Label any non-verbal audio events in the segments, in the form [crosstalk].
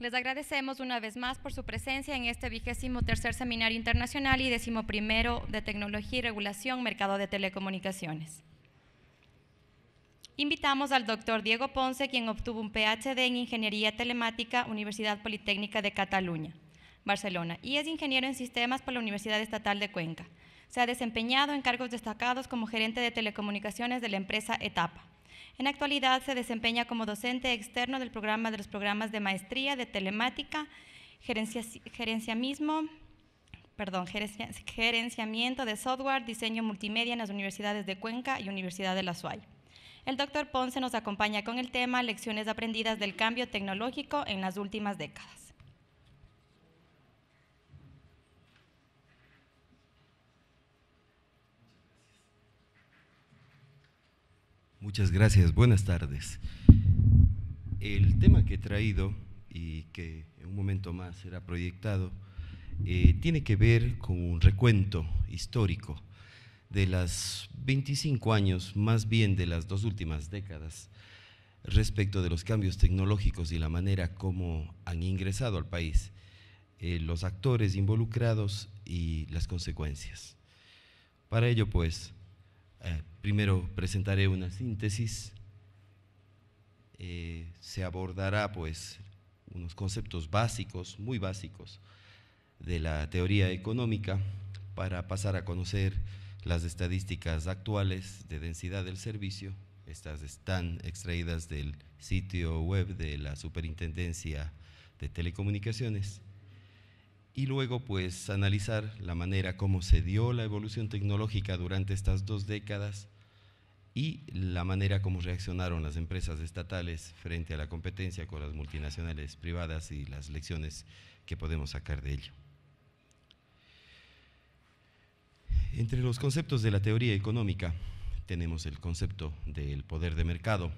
Les agradecemos una vez más por su presencia en este vigésimo tercer seminario internacional y décimo primero de Tecnología y Regulación Mercado de Telecomunicaciones. Invitamos al doctor Diego Ponce, quien obtuvo un PhD en Ingeniería Telemática, Universidad Politécnica de Cataluña, Barcelona, y es ingeniero en sistemas por la Universidad Estatal de Cuenca. Se ha desempeñado en cargos destacados como gerente de telecomunicaciones de la empresa Etapa. En actualidad se desempeña como docente externo del programa de los programas de maestría de telemática, gerencia, perdón, gerenciamiento de software, diseño multimedia en las universidades de Cuenca y Universidad de la Suay. El doctor Ponce nos acompaña con el tema Lecciones aprendidas del cambio tecnológico en las últimas décadas. Muchas gracias, buenas tardes. El tema que he traído y que en un momento más será proyectado eh, tiene que ver con un recuento histórico de las 25 años, más bien de las dos últimas décadas, respecto de los cambios tecnológicos y la manera como han ingresado al país eh, los actores involucrados y las consecuencias. Para ello, pues, eh, primero presentaré una síntesis. Eh, se abordará pues unos conceptos básicos, muy básicos, de la teoría económica para pasar a conocer las estadísticas actuales de densidad del servicio. Estas están extraídas del sitio web de la Superintendencia de Telecomunicaciones y luego pues analizar la manera como se dio la evolución tecnológica durante estas dos décadas y la manera como reaccionaron las empresas estatales frente a la competencia con las multinacionales privadas y las lecciones que podemos sacar de ello. Entre los conceptos de la teoría económica tenemos el concepto del poder de mercado.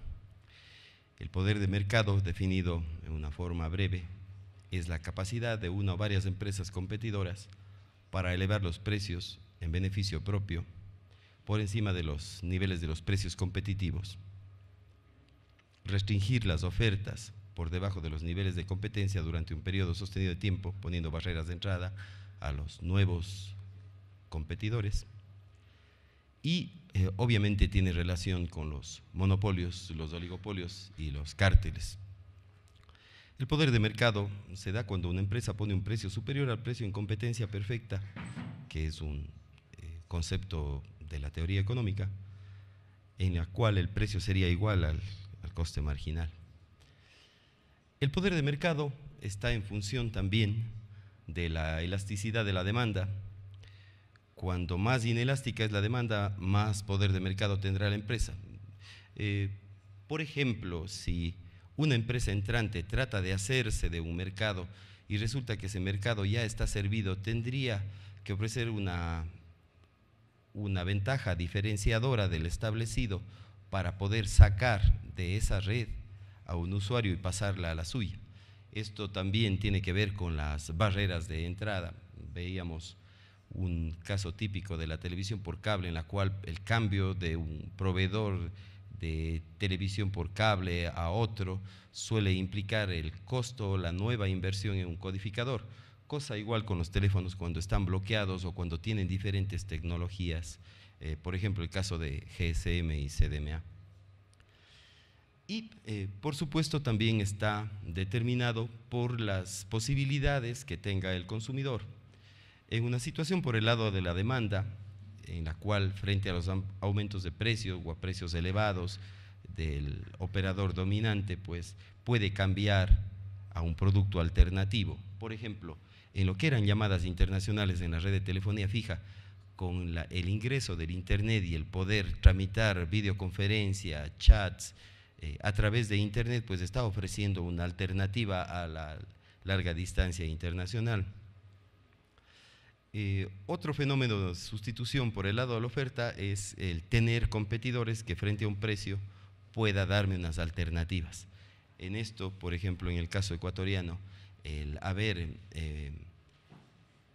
El poder de mercado, definido en una forma breve, es la capacidad de una o varias empresas competidoras para elevar los precios en beneficio propio por encima de los niveles de los precios competitivos, restringir las ofertas por debajo de los niveles de competencia durante un periodo sostenido de tiempo, poniendo barreras de entrada a los nuevos competidores. Y eh, obviamente tiene relación con los monopolios, los oligopolios y los cárteles. El poder de mercado se da cuando una empresa pone un precio superior al precio en competencia perfecta, que es un eh, concepto de la teoría económica, en la cual el precio sería igual al, coste marginal. El poder de mercado está en función también de la elasticidad de la demanda. Cuando más inelástica es la demanda, más poder de mercado tendrá la empresa. Eh, por ejemplo, si una empresa entrante trata de hacerse de un mercado y resulta que ese mercado ya está servido, tendría que ofrecer una, una ventaja diferenciadora del establecido para poder sacar de esa red a un usuario y pasarla a la suya. Esto también tiene que ver con las barreras de entrada. Veíamos un caso típico de la televisión por cable en la cual el cambio de un proveedor de televisión por cable a otro suele implicar el costo o la nueva inversión en un codificador. Cosa igual con los teléfonos cuando están bloqueados o cuando tienen diferentes tecnologías, eh, por ejemplo el caso de GSM y CDMA. Y eh, por supuesto también está determinado por las posibilidades que tenga el consumidor. En una situación por el lado de la demanda, en la cual frente a los aumentos de precios o a precios elevados del operador dominante, pues puede cambiar a un producto alternativo. Por ejemplo, en lo que eran llamadas internacionales en la red de telefonía fija, con el ingreso del Internet y el poder tramitar videoconferencia, chats eh, a través de Internet, pues está ofreciendo una alternativa a la larga distancia internacional. Eh, otro fenómeno de sustitución por el lado de la oferta es el tener competidores que frente a un precio pueda darme unas alternativas. En esto, por ejemplo, en el caso ecuatoriano, el haber eh,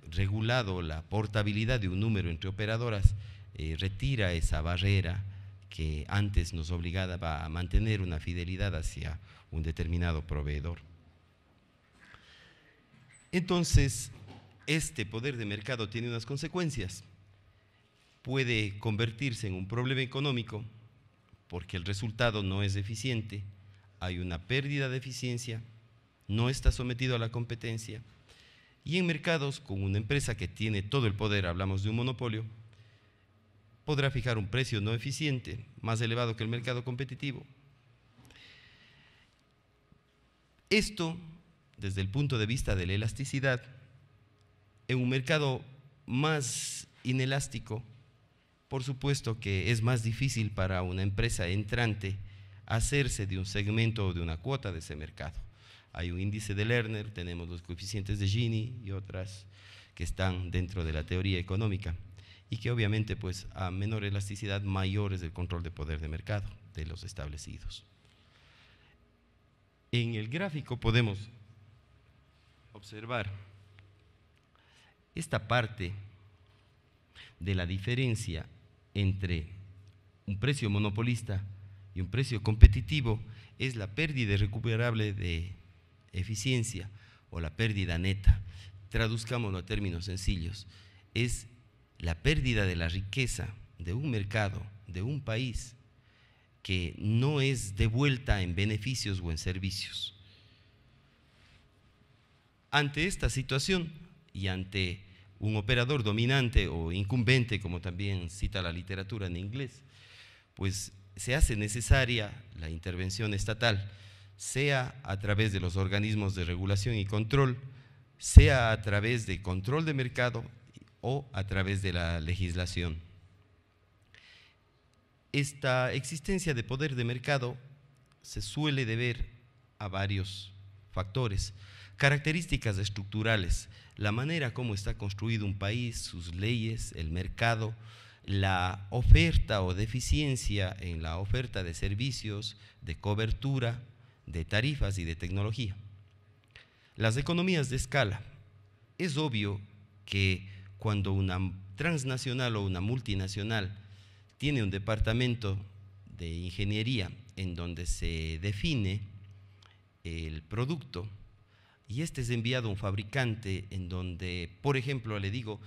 regulado la portabilidad de un número entre operadoras eh, retira esa barrera que antes nos obligaba a mantener una fidelidad hacia un determinado proveedor. Entonces, este poder de mercado tiene unas consecuencias. Puede convertirse en un problema económico porque el resultado no es eficiente, hay una pérdida de eficiencia, no está sometido a la competencia. Y en mercados, con una empresa que tiene todo el poder, hablamos de un monopolio, podrá fijar un precio no eficiente, más elevado que el mercado competitivo. Esto, desde el punto de vista de la elasticidad, en un mercado más inelástico, por supuesto que es más difícil para una empresa entrante hacerse de un segmento o de una cuota de ese mercado. Hay un índice de Lerner, tenemos los coeficientes de Gini y otras que están dentro de la teoría económica y que obviamente pues a menor elasticidad mayor es el control de poder de mercado de los establecidos. En el gráfico podemos observar esta parte de la diferencia entre un precio monopolista y un precio competitivo es la pérdida recuperable de eficiencia o la pérdida neta. Traduzcámoslo a términos sencillos. Es la pérdida de la riqueza de un mercado, de un país, que no es devuelta en beneficios o en servicios. Ante esta situación y ante un operador dominante o incumbente, como también cita la literatura en inglés, pues se hace necesaria la intervención estatal, sea a través de los organismos de regulación y control, sea a través de control de mercado o a través de la legislación. Esta existencia de poder de mercado se suele deber a varios factores, características estructurales, la manera como está construido un país, sus leyes, el mercado, la oferta o deficiencia en la oferta de servicios, de cobertura, de tarifas y de tecnología. Las economías de escala. Es obvio que cuando una transnacional o una multinacional tiene un departamento de ingeniería en donde se define el producto, y este es enviado a un fabricante en donde, por ejemplo, le digo,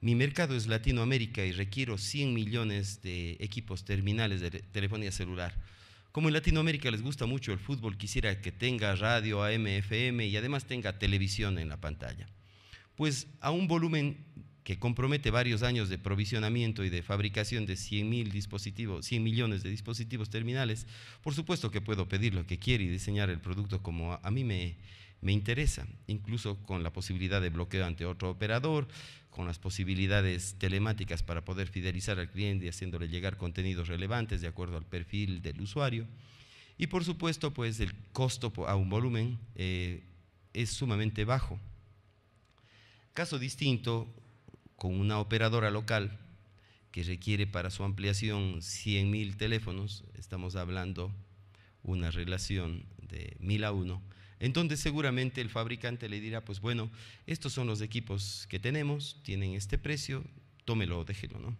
mi mercado es Latinoamérica y requiero 100 millones de equipos terminales de telefonía celular. Como en Latinoamérica les gusta mucho el fútbol, quisiera que tenga radio AM, FM y además tenga televisión en la pantalla. Pues a un volumen que compromete varios años de provisionamiento y de fabricación de 100, dispositivos, 100 millones de dispositivos terminales, por supuesto que puedo pedir lo que quiera y diseñar el producto como a mí me, me interesa, incluso con la posibilidad de bloqueo ante otro operador, con las posibilidades telemáticas para poder fidelizar al cliente y haciéndole llegar contenidos relevantes de acuerdo al perfil del usuario. Y por supuesto, pues el costo a un volumen eh, es sumamente bajo. Caso distinto, con una operadora local que requiere para su ampliación 100.000 teléfonos, estamos hablando una relación de 1.000 a uno, entonces seguramente el fabricante le dirá, pues bueno, estos son los equipos que tenemos, tienen este precio, tómelo o déjelo, ¿no?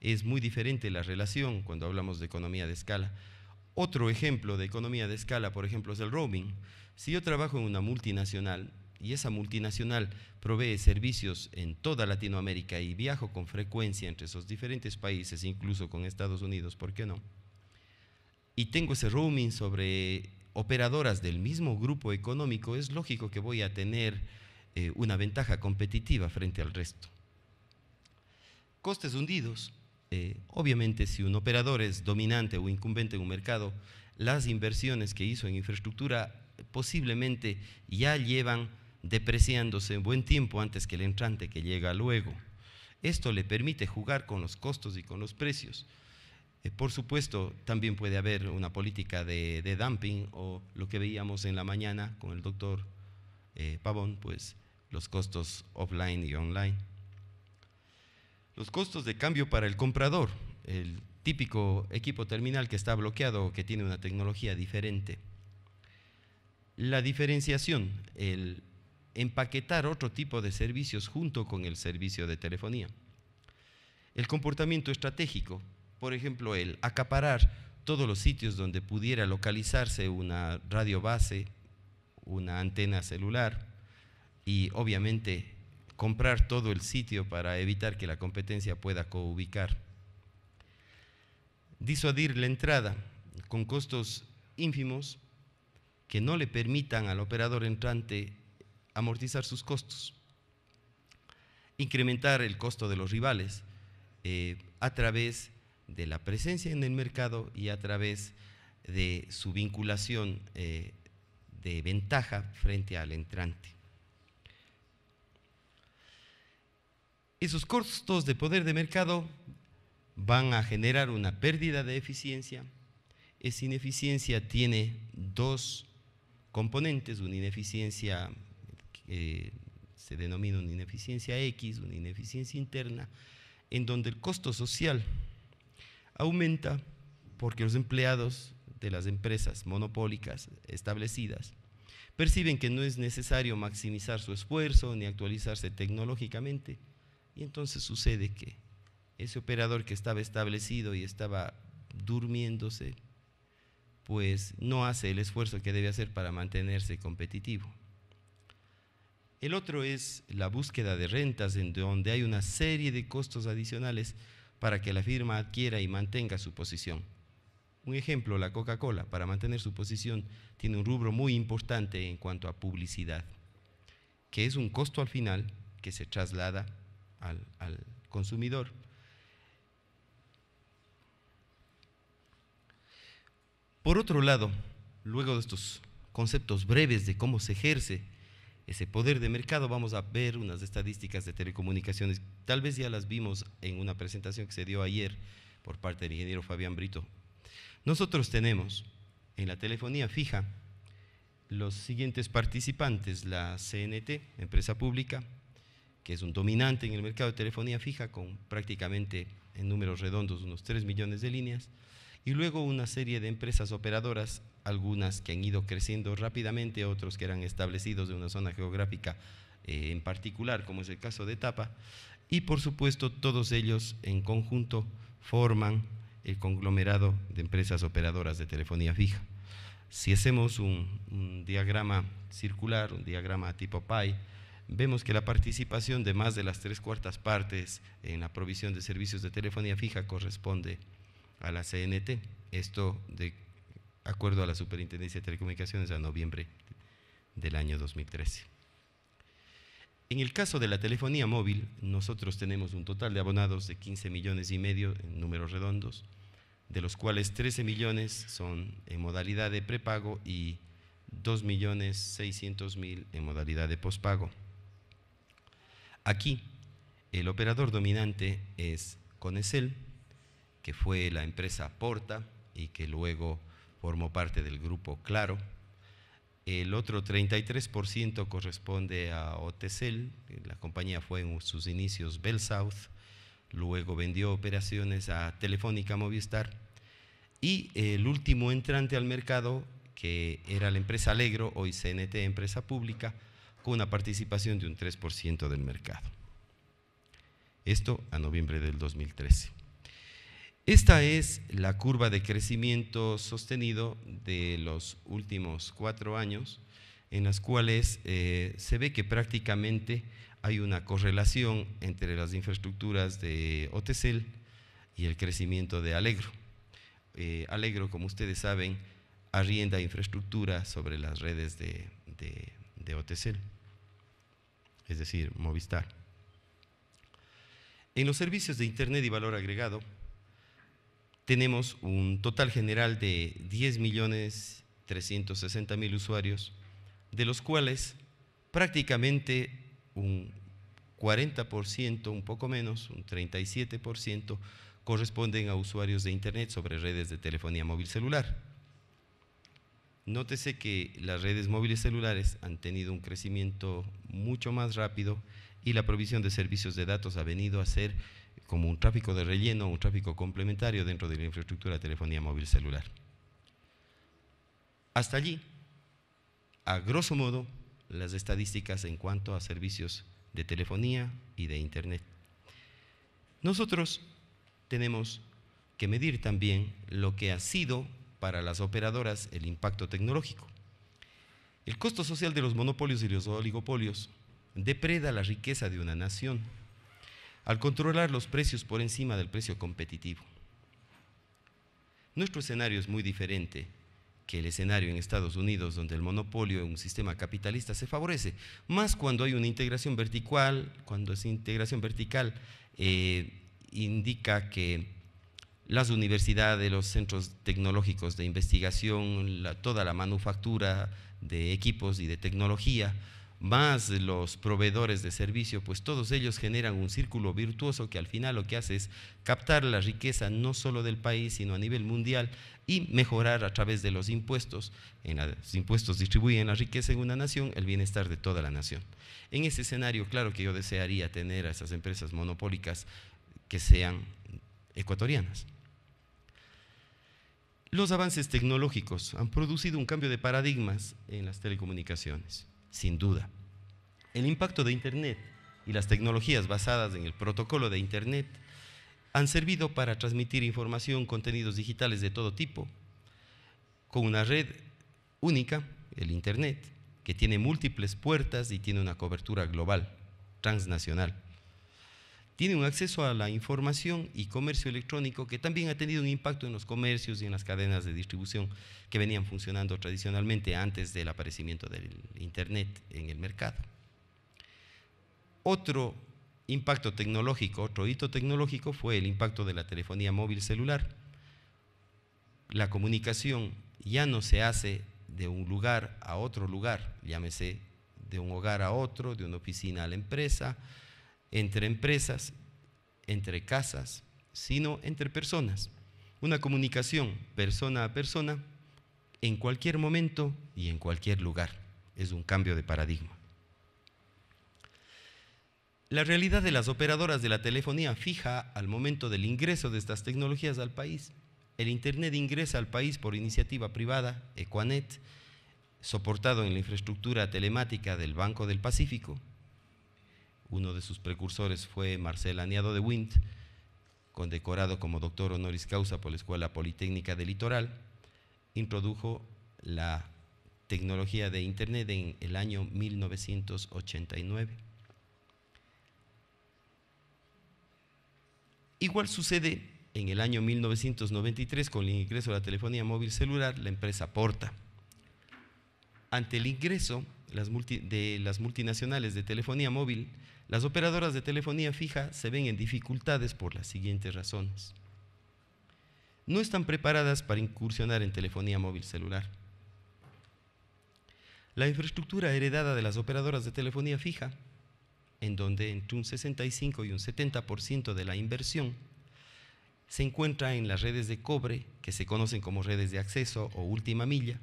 Es muy diferente la relación cuando hablamos de economía de escala. Otro ejemplo de economía de escala, por ejemplo, es el roaming. Si yo trabajo en una multinacional y esa multinacional provee servicios en toda Latinoamérica y viajo con frecuencia entre esos diferentes países, incluso con Estados Unidos, ¿por qué no? Y tengo ese roaming sobre operadoras del mismo grupo económico, es lógico que voy a tener eh, una ventaja competitiva frente al resto. Costes hundidos. Eh, obviamente, si un operador es dominante o incumbente en un mercado, las inversiones que hizo en infraestructura posiblemente ya llevan depreciándose en buen tiempo antes que el entrante que llega luego. Esto le permite jugar con los costos y con los precios. Eh, por supuesto, también puede haber una política de, dumping o lo que veíamos en la mañana con el doctor eh, Pavón, pues los costos offline y online. Los costos de cambio para el comprador, el típico equipo terminal que está bloqueado o que tiene una tecnología diferente. La diferenciación, el empaquetar otro tipo de servicios junto con el servicio de telefonía. El comportamiento estratégico, por ejemplo, el acaparar todos los sitios donde pudiera localizarse una radio base, una antena celular y obviamente comprar todo el sitio para evitar que la competencia pueda coubicar. Disuadir la entrada con costos ínfimos que no le permitan al operador entrante amortizar sus costos. Incrementar el costo de los rivales eh, a través de de la presencia en el mercado y a través de su vinculación eh, de ventaja frente al entrante. Esos costos de poder de mercado van a generar una pérdida de eficiencia. Esa ineficiencia tiene dos componentes, una ineficiencia que se denomina una ineficiencia X, una ineficiencia interna, en donde el costo social aumenta porque los empleados de las empresas monopólicas establecidas perciben que no es necesario maximizar su esfuerzo ni actualizarse tecnológicamente y entonces sucede que ese operador que estaba establecido y estaba durmiéndose, pues no hace el esfuerzo que debe hacer para mantenerse competitivo. El otro es la búsqueda de rentas, en donde hay una serie de costos adicionales para que la firma adquiera y mantenga su posición. Un ejemplo, la Coca-Cola, para mantener su posición, tiene un rubro muy importante en cuanto a publicidad, que es un costo al final que se traslada al, consumidor. Por otro lado, luego de estos conceptos breves de cómo se ejerce ese poder de mercado. Vamos a ver unas estadísticas de telecomunicaciones. Tal vez ya las vimos en una presentación que se dio ayer por parte del ingeniero Fabián Brito. Nosotros tenemos en la telefonía fija los siguientes participantes, la CNT, empresa pública, que es un dominante en el mercado de telefonía fija con prácticamente en números redondos unos 3 millones de líneas y luego una serie de empresas operadoras, algunas que han ido creciendo rápidamente, otros que eran establecidos de una zona geográfica eh, en particular, como es el caso de Tapa, y por supuesto todos ellos en conjunto forman el conglomerado de empresas operadoras de telefonía fija. Si hacemos un, diagrama circular, un diagrama tipo pie vemos que la participación de más de las tres cuartas partes en la provisión de servicios de telefonía fija corresponde a a la CNT. Esto de acuerdo a la Superintendencia de Telecomunicaciones a noviembre del año 2013. En el caso de la telefonía móvil, nosotros tenemos un total de abonados de 15 millones y medio en números redondos, de los cuales 13 millones son en modalidad de prepago y 2 millones 600 mil en modalidad de pospago. Aquí, el operador dominante es Conecel, que fue la empresa Porta y que luego formó parte del grupo Claro. El otro 33% corresponde a Otecel, la compañía fue en sus inicios Bell South, luego vendió operaciones a Telefónica Movistar y el último entrante al mercado, que era la empresa Alegro, hoy CNT Empresa Pública, con una participación de un 3% del mercado. Esto a noviembre del 2013. Esta es la curva de crecimiento sostenido de los últimos cuatro años, en las cuales eh, se ve que prácticamente hay una correlación entre las infraestructuras de OTCEL y el crecimiento de Alegro. Eh, Alegro, como ustedes saben, arrienda infraestructura sobre las redes de, de OTCEL, es decir, Movistar. En los servicios de Internet y valor agregado, tenemos un total general de 10.360.000 usuarios, de los cuales prácticamente un 40%, un poco menos, un 37% corresponden a usuarios de Internet sobre redes de telefonía móvil celular. Nótese que las redes móviles celulares han tenido un crecimiento mucho más rápido y la provisión de servicios de datos ha venido a ser como un tráfico de relleno, un tráfico complementario dentro de la infraestructura de telefonía móvil celular. Hasta allí, a grosso modo, las estadísticas en cuanto a servicios de telefonía y de Internet. Nosotros tenemos que medir también lo que ha sido para las operadoras el impacto tecnológico. El costo social de los monopolios y los oligopolios depreda la riqueza de una nación al controlar los precios por encima del precio competitivo. Nuestro escenario es muy diferente que el escenario en Estados Unidos, donde el monopolio en un sistema capitalista se favorece, más cuando hay una integración vertical, cuando esa integración vertical eh, indica que las universidades, los centros tecnológicos de investigación, toda la manufactura de equipos y de tecnología, más los proveedores de servicio, pues todos ellos generan un círculo virtuoso que al final lo que hace es captar la riqueza no solo del país, sino a nivel mundial y mejorar a través de los impuestos. En los impuestos distribuyen la riqueza en una nación, el bienestar de toda la nación. En ese escenario, claro que yo desearía tener a esas empresas monopólicas que sean ecuatorianas. Los avances tecnológicos han producido un cambio de paradigmas en las telecomunicaciones sin duda. El impacto de Internet y las tecnologías basadas en el protocolo de Internet han servido para transmitir información, contenidos digitales de todo tipo, con una red única, el Internet, que tiene múltiples puertas y tiene una cobertura global, transnacional tiene un acceso a la información y comercio electrónico que también ha tenido un impacto en los comercios y en las cadenas de distribución que venían funcionando tradicionalmente antes del aparecimiento del Internet en el mercado. Otro impacto tecnológico, otro hito tecnológico fue el impacto de la telefonía móvil celular. La comunicación ya no se hace de un lugar a otro lugar, llámese de un hogar a otro, de una oficina a la empresa, entre empresas, entre casas, sino entre personas. Una comunicación persona a persona en cualquier momento y en cualquier lugar. Es un cambio de paradigma. La realidad de las operadoras de la telefonía fija al momento del ingreso de estas tecnologías al país. El Internet ingresa al país por iniciativa privada, Equanet, soportado en la infraestructura telemática del Banco del Pacífico, uno de sus precursores fue Marcel Aniado de Wint, condecorado como doctor honoris causa por la Escuela Politécnica del Litoral, introdujo la tecnología de Internet en el año 1989. Igual sucede en el año 1993 con el ingreso de la telefonía móvil celular, la empresa Porta. Ante el ingreso las de las multinacionales de telefonía móvil, las operadoras de telefonía fija se ven en dificultades por las siguientes razones. No están preparadas para incursionar en telefonía móvil celular. La infraestructura heredada de las operadoras de telefonía fija, en donde entre un 65 y un 70% de la inversión se encuentra en las redes de cobre, que se conocen como redes de acceso o última milla,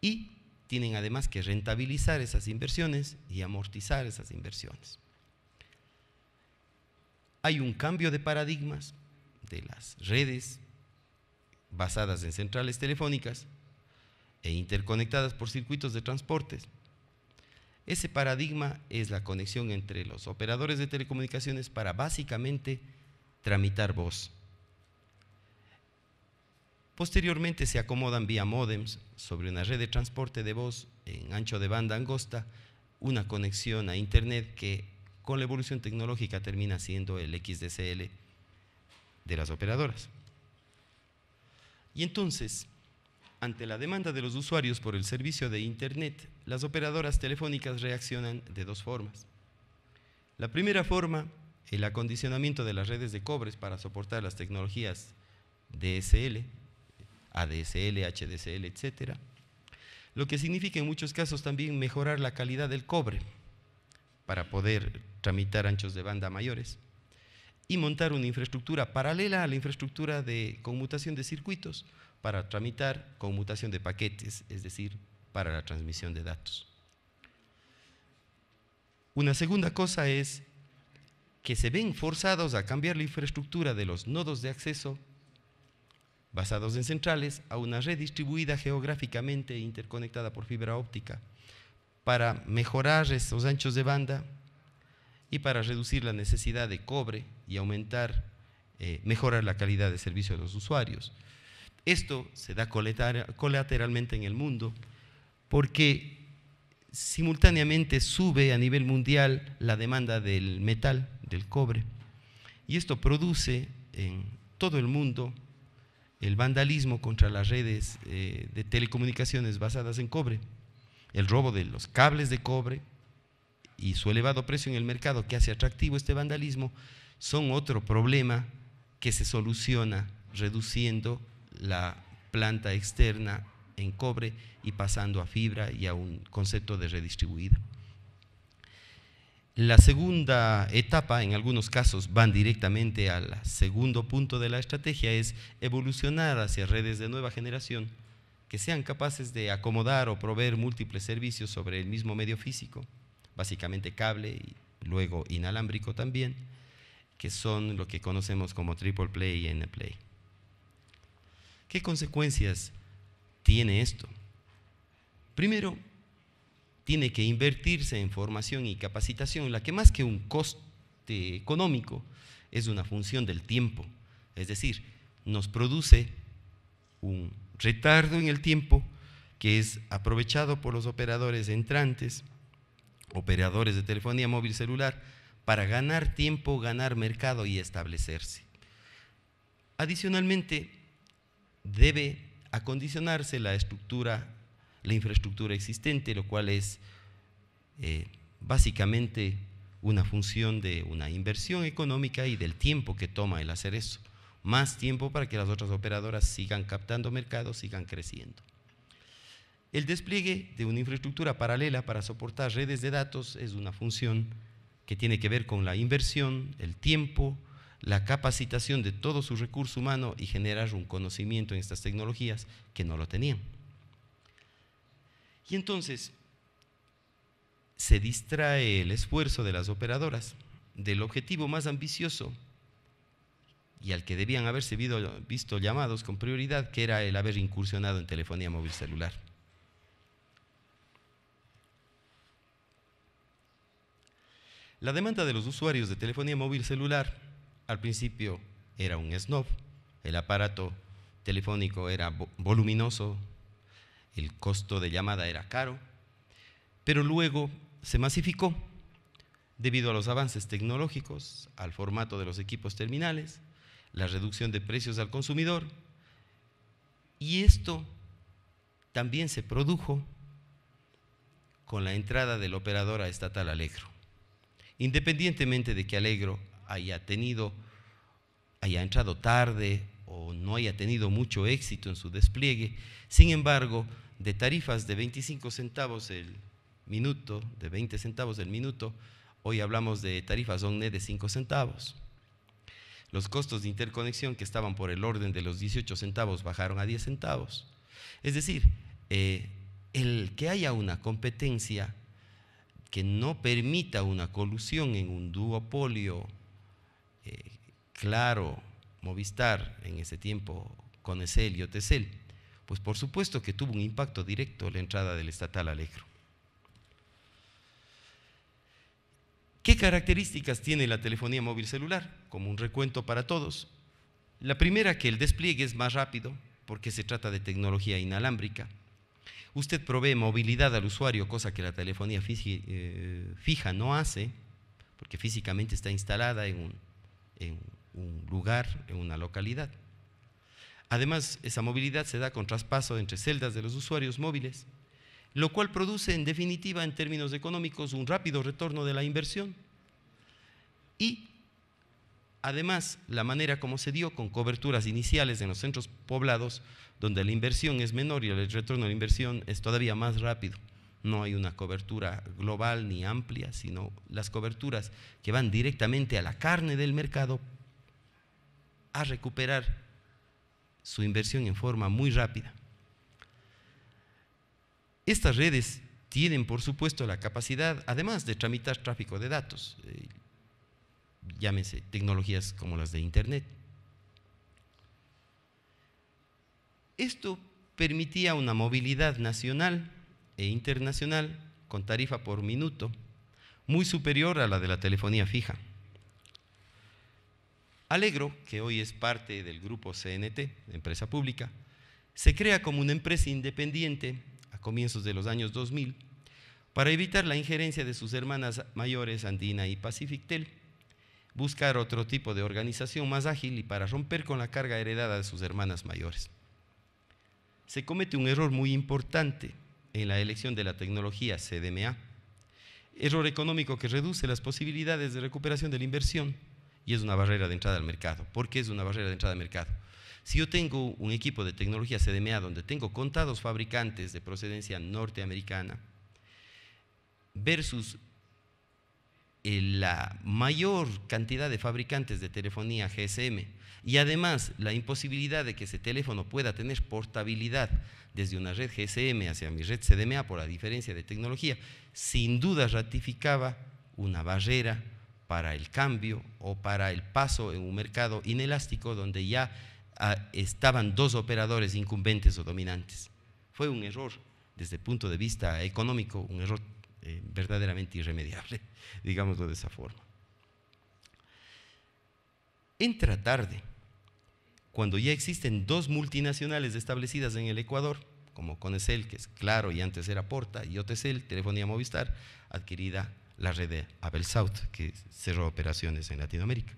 y tienen además que rentabilizar esas inversiones y amortizar esas inversiones. Hay un cambio de paradigmas de las redes basadas en centrales telefónicas e interconectadas por circuitos de transportes. Ese paradigma es la conexión entre los operadores de telecomunicaciones para básicamente tramitar voz Posteriormente se acomodan vía modems sobre una red de transporte de voz en ancho de banda angosta, una conexión a Internet que con la evolución tecnológica termina siendo el XDSL de las operadoras. Y entonces, ante la demanda de los usuarios por el servicio de Internet, las operadoras telefónicas reaccionan de dos formas. La primera forma, el acondicionamiento de las redes de cobres para soportar las tecnologías DSL, ADSL, HDSL, etc. Lo que significa en muchos casos también mejorar la calidad del cobre para poder tramitar anchos de banda mayores y montar una infraestructura paralela a la infraestructura de conmutación de circuitos para tramitar conmutación de paquetes, es decir, para la transmisión de datos. Una segunda cosa es que se ven forzados a cambiar la infraestructura de los nodos de acceso basados en centrales, a una red distribuida geográficamente e interconectada por fibra óptica para mejorar esos anchos de banda y para reducir la necesidad de cobre y aumentar, eh, mejorar la calidad de servicio de los usuarios. Esto se da colateralmente en el mundo porque simultáneamente sube a nivel mundial la demanda del metal, del cobre, y esto produce en todo el mundo el vandalismo contra las redes eh, de telecomunicaciones basadas en cobre, el robo de los cables de cobre y su elevado precio en el mercado que hace atractivo este vandalismo, son otro problema que se soluciona reduciendo la planta externa en cobre y pasando a fibra y a un concepto de redistribuida. La segunda etapa, en algunos casos, van directamente al segundo punto de la estrategia, es evolucionar hacia redes de nueva generación que sean capaces de acomodar o proveer múltiples servicios sobre el mismo medio físico, básicamente cable y luego inalámbrico también, que son lo que conocemos como triple play y n-play. ¿Qué consecuencias tiene esto? Primero, tiene que invertirse en formación y capacitación, la que más que un coste económico es una función del tiempo. Es decir, nos produce un retardo en el tiempo que es aprovechado por los operadores entrantes, operadores de telefonía móvil celular, para ganar tiempo, ganar mercado y establecerse. Adicionalmente, debe acondicionarse la estructura la infraestructura existente, lo cual es eh, básicamente una función de una inversión económica y del tiempo que toma el hacer eso. Más tiempo para que las otras operadoras sigan captando mercados, sigan creciendo. El despliegue de una infraestructura paralela para soportar redes de datos es una función que tiene que ver con la inversión, el tiempo, la capacitación de todo su recurso humano y generar un conocimiento en estas tecnologías que no lo tenían. Y entonces se distrae el esfuerzo de las operadoras del objetivo más ambicioso y al que debían haberse visto llamados con prioridad, que era el haber incursionado en telefonía móvil celular. La demanda de los usuarios de telefonía móvil celular al principio era un snob, el aparato telefónico era voluminoso, el costo de llamada era caro, pero luego se masificó debido a los avances tecnológicos, al formato de los equipos terminales, la reducción de precios al consumidor, y esto también se produjo con la entrada de la operadora estatal Alegro. Independientemente de que Alegro haya tenido, haya entrado tarde o no haya tenido mucho éxito en su despliegue. Sin embargo, de tarifas de 25 centavos el minuto, de 20 centavos el minuto, hoy hablamos de tarifas ONGNE de 5 centavos. Los costos de interconexión que estaban por el orden de los 18 centavos bajaron a 10 centavos. Es decir, eh, el que haya una competencia que no permita una colusión en un duopolio eh, claro, Movistar en ese tiempo, con y Otecel, pues por supuesto que tuvo un impacto directo la entrada del estatal Alegro. ¿Qué características tiene la telefonía móvil celular? Como un recuento para todos. La primera, que el despliegue es más rápido, porque se trata de tecnología inalámbrica. Usted provee movilidad al usuario, cosa que la telefonía eh, fija, no hace, porque físicamente está instalada en un, un lugar, una localidad. Además, esa movilidad se da con traspaso entre celdas de los usuarios móviles, lo cual produce en definitiva en términos económicos un rápido retorno de la inversión y además la manera como se dio con coberturas iniciales en los centros poblados donde la inversión es menor y el retorno de la inversión es todavía más rápido. No hay una cobertura global ni amplia, sino las coberturas que van directamente a la carne del mercado a recuperar su inversión en forma muy rápida. Estas redes tienen, por supuesto, la capacidad, además de tramitar tráfico de datos, eh, llámense tecnologías como las de Internet. Esto permitía una movilidad nacional e internacional con tarifa por minuto muy superior a la de la telefonía fija. Alegro, que hoy es parte del grupo CNT, empresa pública, se crea como una empresa independiente a comienzos de los años 2000 para evitar la injerencia de sus hermanas mayores Andina y Pacific Tel, buscar otro tipo de organización más ágil y para romper con la carga heredada de sus hermanas mayores. Se comete un error muy importante en la elección de la tecnología CDMA, error económico que reduce las posibilidades de recuperación de la inversión y es una barrera de entrada al mercado. ¿Por qué es una barrera de entrada al mercado? Si yo tengo un equipo de tecnología CDMA donde tengo contados fabricantes de procedencia norteamericana versus eh, la mayor cantidad de fabricantes de telefonía GSM y además la imposibilidad de que ese teléfono pueda tener portabilidad desde una red GSM hacia mi red CDMA por la diferencia de tecnología, sin duda ratificaba una barrera para el cambio o para el paso en un mercado inelástico donde ya ah, estaban dos operadores incumbentes o dominantes. Fue un error desde el punto de vista económico, un error eh, verdaderamente irremediable, [laughs] digámoslo de esa forma. Entra tarde, cuando ya existen dos multinacionales establecidas en el Ecuador, como Conecel, que es claro y antes era Porta, y Otecel, Telefonía Movistar, adquirida la red de Apple South, que cerró operaciones en Latinoamérica.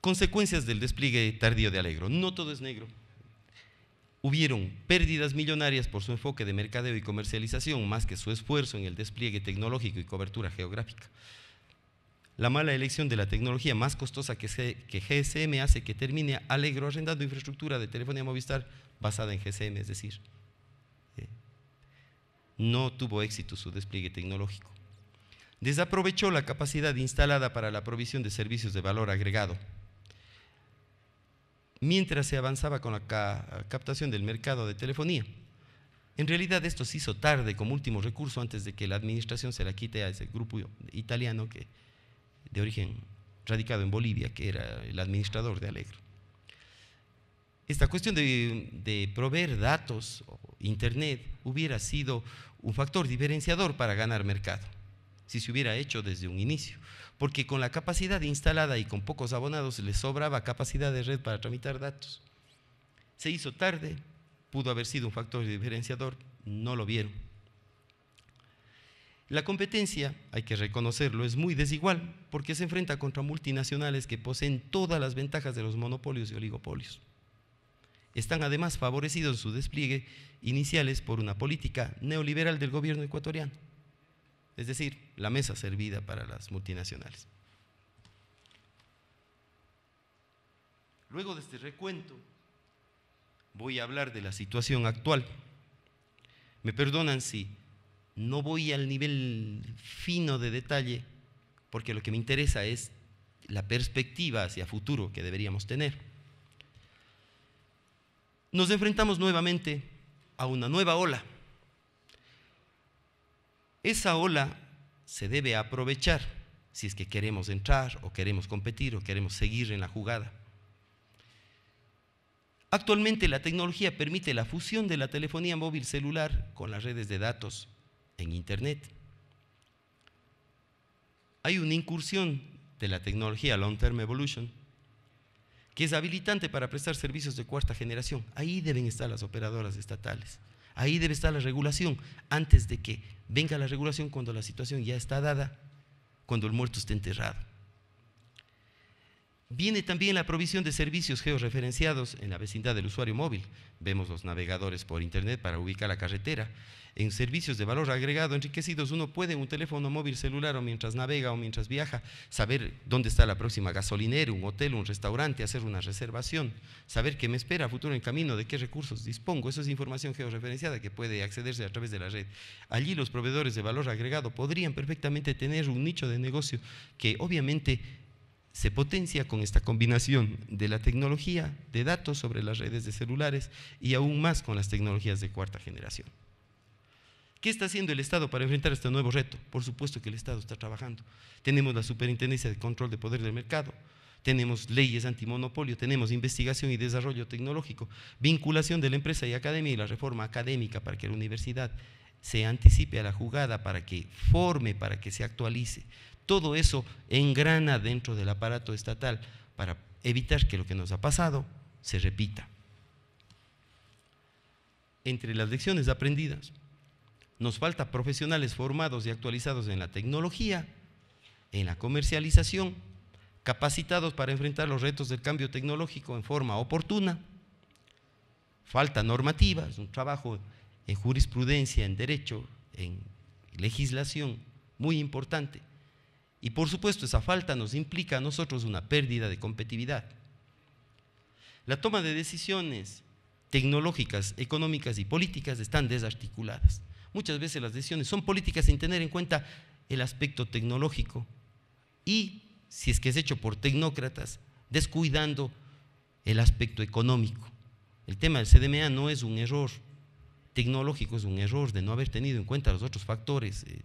Consecuencias del despliegue tardío de Alegro. No todo es negro. Hubieron pérdidas millonarias por su enfoque de mercadeo y comercialización, más que su esfuerzo en el despliegue tecnológico y cobertura geográfica. La mala elección de la tecnología más costosa que, GSM hace que termine Alegro arrendando infraestructura de telefonía Movistar basada en GSM, es decir, no tuvo éxito su despliegue tecnológico. Desaprovechó la capacidad instalada para la provisión de servicios de valor agregado. Mientras se avanzaba con la captación del mercado de telefonía, en realidad esto se hizo tarde como último recurso antes de que la administración se la quite a ese grupo italiano que, de origen radicado en Bolivia, que era el administrador de Alegro. Esta cuestión de, de proveer datos, internet, hubiera sido un factor diferenciador para ganar mercado, si se hubiera hecho desde un inicio, porque con la capacidad instalada y con pocos abonados le sobraba capacidad de red para tramitar datos. Se hizo tarde, pudo haber sido un factor diferenciador, no lo vieron. La competencia, hay que reconocerlo, es muy desigual porque se enfrenta contra multinacionales que poseen todas las ventajas de los monopolios y oligopolios están además favorecidos en su despliegue iniciales por una política neoliberal del gobierno ecuatoriano, es decir, la mesa servida para las multinacionales. Luego de este recuento, voy a hablar de la situación actual. Me perdonan si no voy al nivel fino de detalle, porque lo que me interesa es la perspectiva hacia futuro que deberíamos tener nos enfrentamos nuevamente a una nueva ola. Esa ola se debe aprovechar si es que queremos entrar o queremos competir o queremos seguir en la jugada. Actualmente la tecnología permite la fusión de la telefonía móvil celular con las redes de datos en Internet. Hay una incursión de la tecnología Long Term Evolution que es habilitante para prestar servicios de cuarta generación. Ahí deben estar las operadoras estatales. Ahí debe estar la regulación antes de que venga la regulación cuando la situación ya está dada, cuando el muerto esté enterrado. Viene también la provisión de servicios georreferenciados en la vecindad del usuario móvil. Vemos los navegadores por Internet para ubicar la carretera en servicios de valor agregado enriquecidos, uno puede en un teléfono móvil celular o mientras navega o mientras viaja saber dónde está la próxima gasolinera, un hotel, un restaurante, hacer una reservación, saber qué me espera a futuro en camino, de qué recursos dispongo. Eso es información georreferenciada que puede accederse a través de la red. Allí los proveedores de valor agregado podrían perfectamente tener un nicho de negocio que obviamente se potencia con esta combinación de la tecnología de datos sobre las redes de celulares y aún más con las tecnologías de cuarta generación. ¿Qué está haciendo el Estado para enfrentar este nuevo reto? Por supuesto que el Estado está trabajando. Tenemos la Superintendencia de Control de Poder del Mercado, tenemos leyes antimonopolio, tenemos investigación y desarrollo tecnológico, vinculación de la empresa y academia y la reforma académica para que la universidad se anticipe a la jugada, para que forme, para que se actualice. Todo eso engrana dentro del aparato estatal para evitar que lo que nos ha pasado se repita. Entre las lecciones aprendidas, nos falta profesionales formados y actualizados en la tecnología, en la comercialización, capacitados para enfrentar los retos del cambio tecnológico en forma oportuna. Falta normativa, es un trabajo en jurisprudencia, en derecho, en legislación muy importante. Y por supuesto esa falta nos implica a nosotros una pérdida de competitividad. La toma de decisiones tecnológicas, económicas y políticas están desarticuladas. Muchas veces las decisiones son políticas sin tener en cuenta el aspecto tecnológico y, si es que es hecho por tecnócratas, descuidando el aspecto económico. El tema del CDMA no es un error tecnológico, es un error de no haber tenido en cuenta los otros factores eh,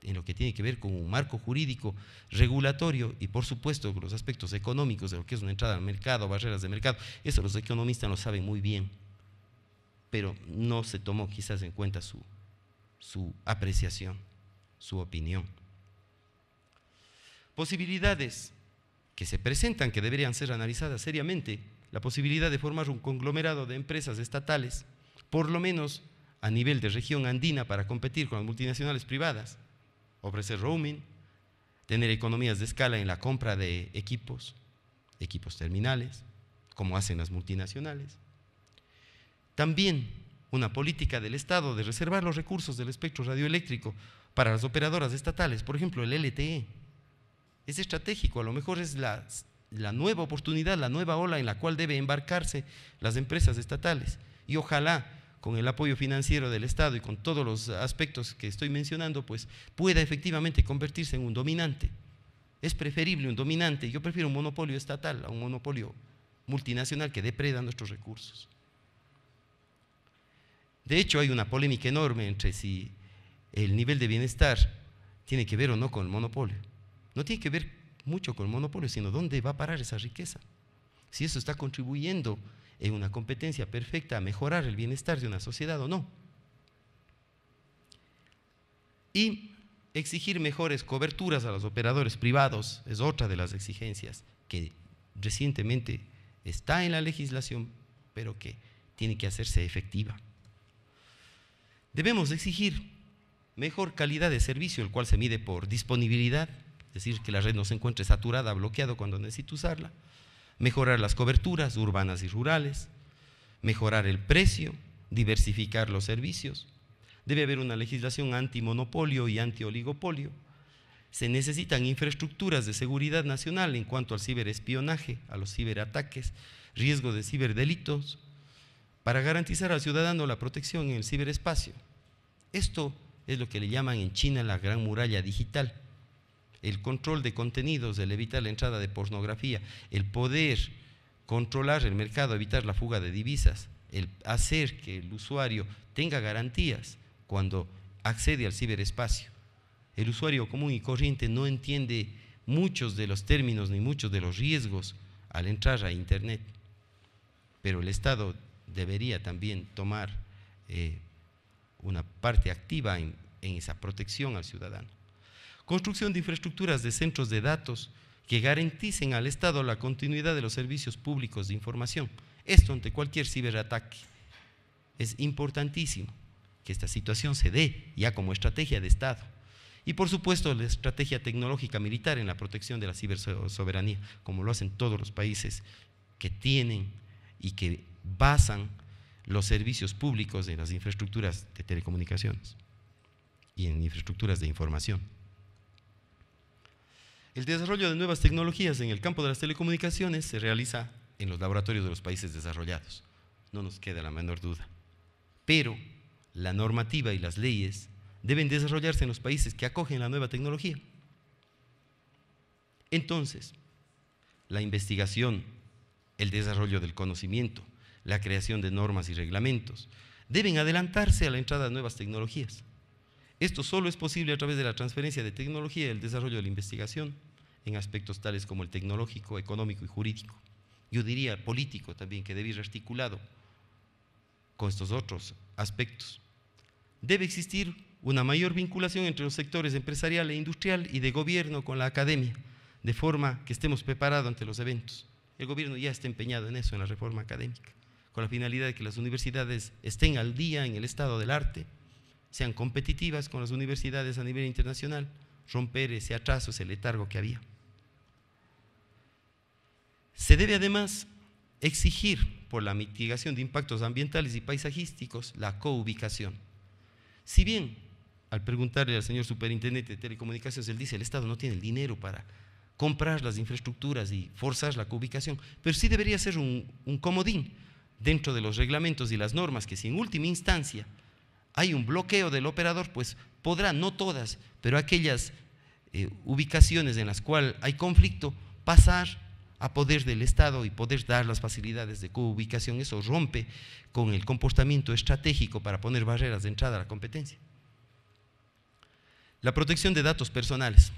en lo que tiene que ver con un marco jurídico regulatorio y por supuesto los aspectos económicos de lo que es una entrada al mercado, barreras de mercado, eso los economistas lo saben muy bien, pero no se tomó quizás en cuenta su, su apreciación, su opinión. Posibilidades que se presentan, que deberían ser analizadas seriamente, la posibilidad de formar un conglomerado de empresas estatales, por lo menos a nivel de región andina, para competir con las multinacionales privadas, ofrecer roaming, tener economías de escala en la compra de equipos, equipos terminales, como hacen las multinacionales. También una política del Estado de reservar los recursos del espectro radioeléctrico para las operadoras estatales, por ejemplo el LTE, es estratégico, a lo mejor es la, nueva oportunidad, la nueva ola en la cual debe embarcarse las empresas estatales. Y ojalá con el apoyo financiero del Estado y con todos los aspectos que estoy mencionando, pues pueda efectivamente convertirse en un dominante. Es preferible un dominante, yo prefiero un monopolio estatal a un monopolio multinacional que depreda nuestros recursos. De hecho, hay una polémica enorme entre si el nivel de bienestar tiene que ver o no con el monopolio. No tiene que ver mucho con el monopolio, sino dónde va a parar esa riqueza. Si eso está contribuyendo en una competencia perfecta a mejorar el bienestar de una sociedad o no. Y exigir mejores coberturas a los operadores privados es otra de las exigencias que recientemente está en la legislación, pero que tiene que hacerse efectiva. Debemos exigir mejor calidad de servicio, el cual se mide por disponibilidad, es decir, que la red no se encuentre saturada, bloqueada cuando necesite usarla, mejorar las coberturas urbanas y rurales, mejorar el precio, diversificar los servicios. Debe haber una legislación antimonopolio y antioligopolio. Se necesitan infraestructuras de seguridad nacional en cuanto al ciberespionaje, a los ciberataques, riesgo de ciberdelitos, para garantizar al ciudadano la protección en el ciberespacio. Esto es lo que le llaman en China la gran muralla digital. El control de contenidos, el evitar la entrada de pornografía, el poder controlar el mercado, evitar la fuga de divisas, el hacer que el usuario tenga garantías cuando accede al ciberespacio. El usuario común y corriente no entiende muchos de los términos ni muchos de los riesgos al entrar a Internet, pero el Estado debería también tomar eh, una parte activa en, en esa protección al ciudadano. Construcción de infraestructuras de centros de datos que garanticen al Estado la continuidad de los servicios públicos de información. Esto ante cualquier ciberataque. Es importantísimo que esta situación se dé ya como estrategia de Estado. Y por supuesto la estrategia tecnológica militar en la protección de la cibersoberanía, como lo hacen todos los países que tienen y que basan los servicios públicos en las infraestructuras de telecomunicaciones y en infraestructuras de información. El desarrollo de nuevas tecnologías en el campo de las telecomunicaciones se realiza en los laboratorios de los países desarrollados, no nos queda la menor duda. Pero la normativa y las leyes deben desarrollarse en los países que acogen la nueva tecnología. Entonces, la investigación, el desarrollo del conocimiento, la creación de normas y reglamentos. Deben adelantarse a la entrada de nuevas tecnologías. Esto solo es posible a través de la transferencia de tecnología y el desarrollo de la investigación en aspectos tales como el tecnológico, económico y jurídico. Yo diría político también, que debe ir articulado con estos otros aspectos. Debe existir una mayor vinculación entre los sectores empresarial e industrial y de gobierno con la academia, de forma que estemos preparados ante los eventos. El gobierno ya está empeñado en eso, en la reforma académica con la finalidad de que las universidades estén al día en el estado del arte, sean competitivas con las universidades a nivel internacional, romper ese atraso, ese letargo que había. Se debe además exigir por la mitigación de impactos ambientales y paisajísticos la coubicación. Si bien al preguntarle al señor superintendente de telecomunicaciones, él dice, el Estado no tiene el dinero para comprar las infraestructuras y forzar la coubicación, pero sí debería ser un, un comodín, dentro de los reglamentos y las normas que si en última instancia hay un bloqueo del operador, pues podrá, no todas, pero aquellas eh, ubicaciones en las cuales hay conflicto, pasar a poder del Estado y poder dar las facilidades de co-ubicación. Eso rompe con el comportamiento estratégico para poner barreras de entrada a la competencia. La protección de datos personales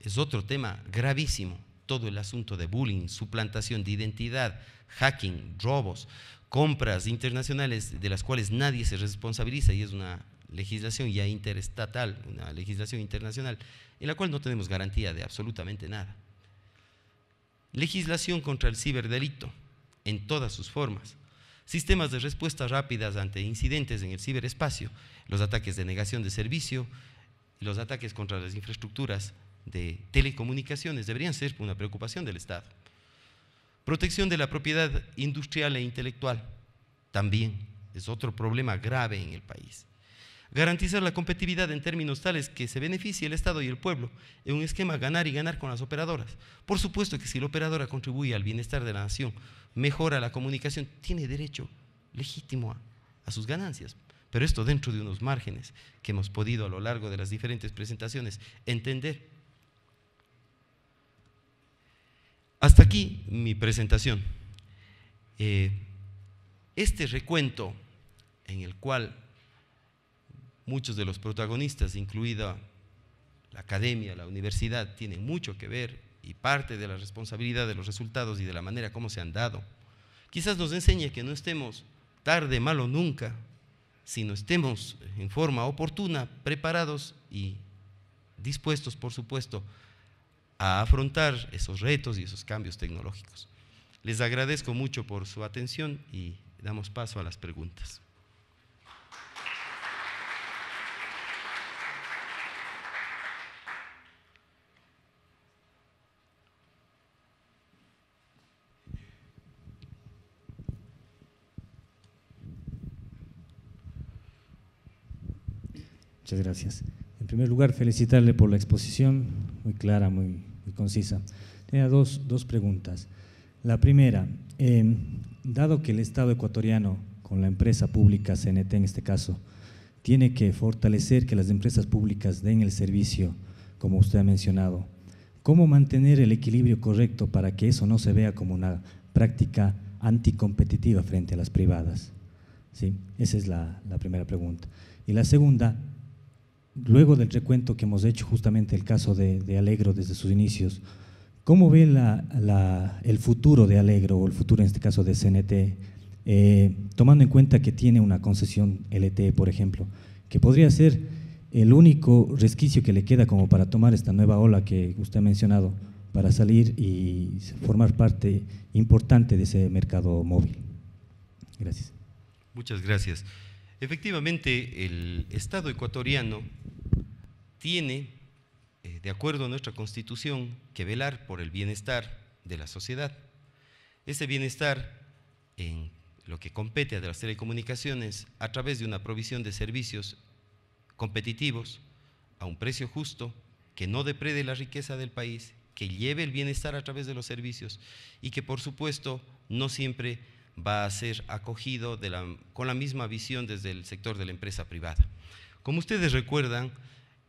es otro tema gravísimo. Todo el asunto de bullying, suplantación de identidad, hacking, robos, compras internacionales de las cuales nadie se responsabiliza y es una legislación ya interestatal, una legislación internacional, en la cual no tenemos garantía de absolutamente nada. Legislación contra el ciberdelito en todas sus formas. Sistemas de respuesta rápidas ante incidentes en el ciberespacio, los ataques de negación de servicio, los ataques contra las infraestructuras de telecomunicaciones deberían ser una preocupación del Estado. Protección de la propiedad industrial e intelectual también es otro problema grave en el país. Garantizar la competitividad en términos tales que se beneficie el Estado y el pueblo en un esquema ganar y ganar con las operadoras. Por supuesto que si la operadora contribuye al bienestar de la nación, mejora la comunicación, tiene derecho legítimo a, sus ganancias. Pero esto dentro de unos márgenes que hemos podido a lo largo de las diferentes presentaciones entender Hasta aquí mi presentación. Eh, este recuento en el cual muchos de los protagonistas, incluida la academia, la universidad, tienen mucho que ver y parte de la responsabilidad de los resultados y de la manera como se han dado, quizás nos enseñe que no estemos tarde, malo, nunca, sino estemos en forma oportuna, preparados y dispuestos, por supuesto, a afrontar esos retos y esos cambios tecnológicos. Les agradezco mucho por su atención y damos paso a las preguntas. Muchas gracias primer lugar, felicitarle por la exposición, muy clara, muy, concisa. Tenía dos, dos, preguntas. La primera, eh, dado que el Estado ecuatoriano, con la empresa pública CNT en este caso, tiene que fortalecer que las empresas públicas den el servicio, como usted ha mencionado, ¿cómo mantener el equilibrio correcto para que eso no se vea como una práctica anticompetitiva frente a las privadas? ¿Sí? Esa es la, la primera pregunta. Y la segunda, luego del recuento que hemos hecho justamente el caso de, Alegro desde sus inicios, ¿cómo ve el futuro de Alegro o el futuro en este caso de CNT, eh, tomando en cuenta que tiene una concesión LTE, por ejemplo, que podría ser el único resquicio que le queda como para tomar esta nueva ola que usted ha mencionado, para salir y formar parte importante de ese mercado móvil? Gracias. Muchas gracias. Efectivamente, el Estado ecuatoriano tiene, eh, de acuerdo a nuestra Constitución, que velar por el bienestar de la sociedad. Ese bienestar, en lo que compete a las telecomunicaciones, a través de una provisión de servicios competitivos, a un precio justo, que no deprede la riqueza del país, que lleve el bienestar a través de los servicios y que, por supuesto, no siempre va a ser acogido con la misma visión desde el sector de la empresa privada. Como ustedes recuerdan,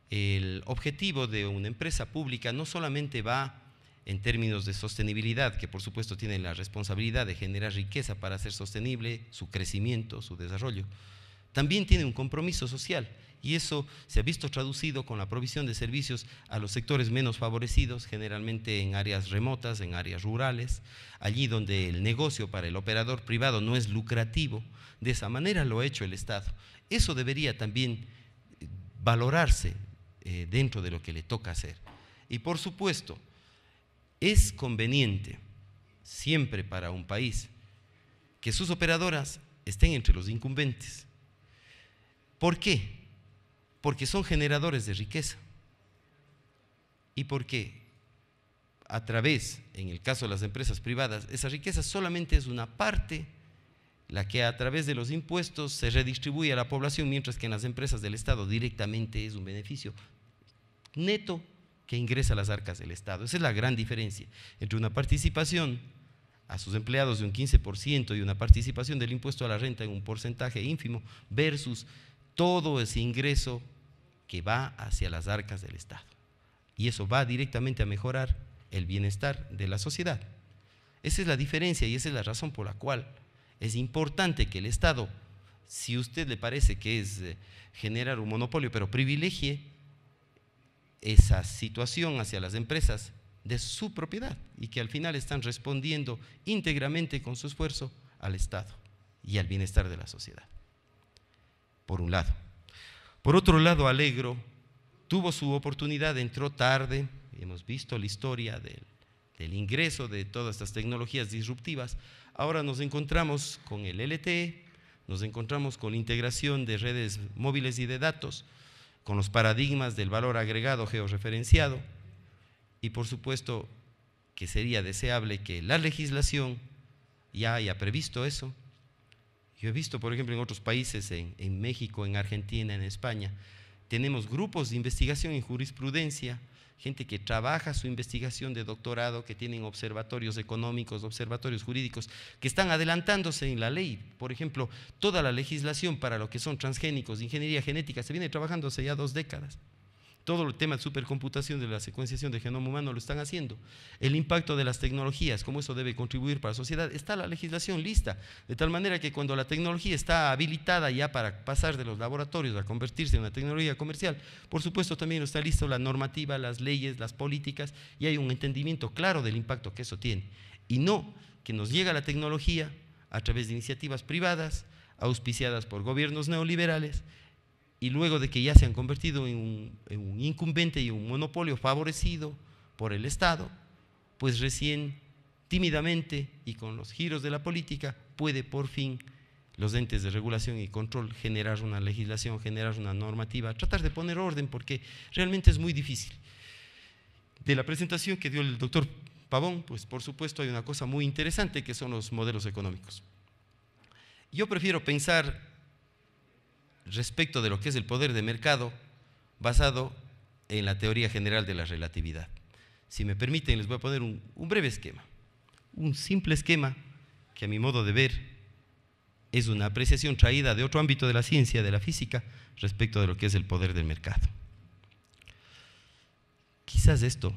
el objetivo de una empresa pública no solamente va en términos de sostenibilidad, que por supuesto tiene la responsabilidad de generar riqueza para hacer sostenible su crecimiento, su desarrollo, también tiene un compromiso social y eso se ha visto traducido con la provisión de servicios a los sectores menos favorecidos, generalmente en áreas remotas, en áreas rurales, allí donde el negocio para el operador privado no es lucrativo. De esa manera lo ha hecho el Estado. Eso debería también eh, valorarse eh, dentro de lo que le toca hacer. Y por supuesto, es conveniente siempre para un país que sus operadoras estén entre los incumbentes. ¿Por qué? porque son generadores de riqueza. Y porque a través, en el caso de las empresas privadas, esa riqueza solamente es una parte, la que a través de los impuestos se redistribuye a la población, mientras que en las empresas del Estado directamente es un beneficio neto que ingresa a las arcas del Estado. Esa es la gran diferencia entre una participación a sus empleados de un 15% y una participación del impuesto a la renta en un porcentaje ínfimo versus todo ese ingreso que va hacia las arcas del Estado. Y eso va directamente a mejorar el bienestar de la sociedad. Esa es la diferencia y esa es la razón por la cual es importante que el Estado, si a usted le parece que es eh, generar un monopolio, pero privilegie esa situación hacia las empresas de su propiedad y que al final están respondiendo íntegramente con su esfuerzo al Estado y al bienestar de la sociedad por un lado. Por otro lado, Alegro tuvo su oportunidad, entró tarde, hemos visto la historia del, ingreso de todas estas tecnologías disruptivas. Ahora nos encontramos con el LTE, nos encontramos con la integración de redes móviles y de datos, con los paradigmas del valor agregado georreferenciado y por supuesto que sería deseable que la legislación ya haya previsto eso, yo he visto, por ejemplo, en otros países, en, México, en Argentina, en España, tenemos grupos de investigación en jurisprudencia, gente que trabaja su investigación de doctorado, que tienen observatorios económicos, observatorios jurídicos, que están adelantándose en la ley. Por ejemplo, toda la legislación para lo que son transgénicos, ingeniería genética, se viene trabajando hace ya dos décadas todo el tema de supercomputación de la secuenciación de genoma humano lo están haciendo. El impacto de las tecnologías, cómo eso debe contribuir para la sociedad, está la legislación lista, de tal manera que cuando la tecnología está habilitada ya para pasar de los laboratorios a convertirse en una tecnología comercial, por supuesto también está lista la normativa, las leyes, las políticas y hay un entendimiento claro del impacto que eso tiene. Y no que nos llega la tecnología a través de iniciativas privadas, auspiciadas por gobiernos neoliberales, y luego de que ya se han convertido en un, incumbente y un monopolio favorecido por el Estado, pues recién tímidamente y con los giros de la política puede por fin los entes de regulación y control generar una legislación, generar una normativa, tratar de poner orden porque realmente es muy difícil. De la presentación que dio el doctor Pavón, pues por supuesto hay una cosa muy interesante que son los modelos económicos. Yo prefiero pensar respecto de lo que es el poder de mercado basado en la teoría general de la relatividad. Si me permiten, les voy a poner un, breve esquema, un simple esquema que a mi modo de ver es una apreciación traída de otro ámbito de la ciencia, de la física, respecto de lo que es el poder del mercado. Quizás esto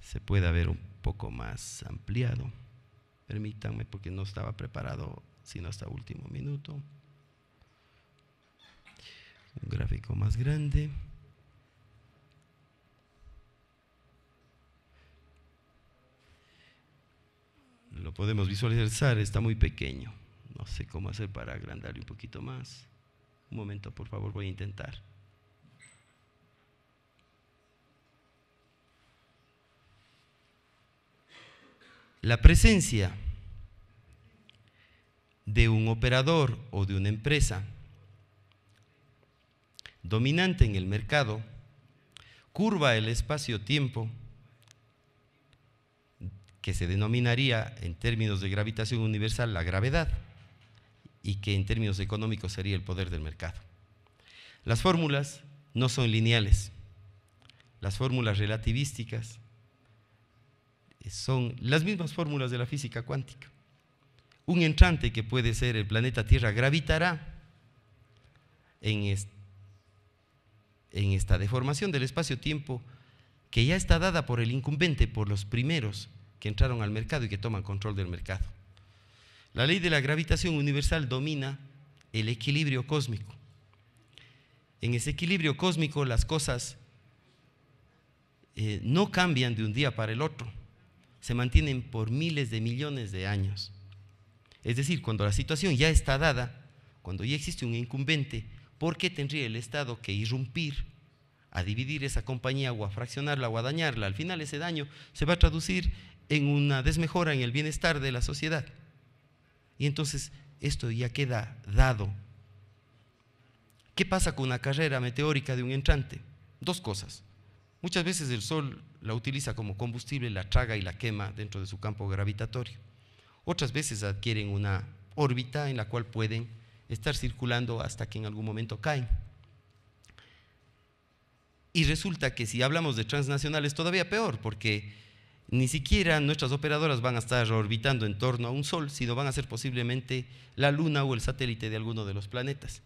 se pueda ver un poco más ampliado. Permítanme porque no estaba preparado sino hasta último minuto. Un gráfico más grande. Lo podemos visualizar, está muy pequeño. No sé cómo hacer para agrandarle un poquito más. Un momento, por favor, voy a intentar. La presencia de un operador o de una empresa dominante en el mercado, curva el espacio-tiempo, que se denominaría en términos de gravitación universal la gravedad, y que en términos económicos sería el poder del mercado. Las fórmulas no son lineales. Las fórmulas relativísticas eh, son las mismas fórmulas de la física cuántica un entrante que puede ser el planeta Tierra gravitará en, esta deformación del espacio-tiempo que ya está dada por el incumbente, por los primeros que entraron al mercado y que toman control del mercado. La ley de la gravitación universal domina el equilibrio cósmico. En ese equilibrio cósmico las cosas eh, no cambian de un día para el otro, se mantienen por miles de millones de años. Es decir, cuando la situación ya está dada, cuando ya existe un incumbente, ¿por qué tendría el Estado que irrumpir a dividir esa compañía o a fraccionarla o a dañarla? Al final ese daño se va a traducir en una desmejora en el bienestar de la sociedad. Y entonces esto ya queda dado. ¿Qué pasa con una carrera meteórica de un entrante? Dos cosas. Muchas veces el Sol la utiliza como combustible, la traga y la quema dentro de su campo gravitatorio. Otras veces adquieren una órbita en la cual pueden estar circulando hasta que en algún momento caen. Y resulta que si hablamos de transnacionales todavía peor, porque ni siquiera nuestras operadoras van a estar orbitando en torno a un sol, sino van a ser posiblemente la luna o el satélite de alguno de los planetas.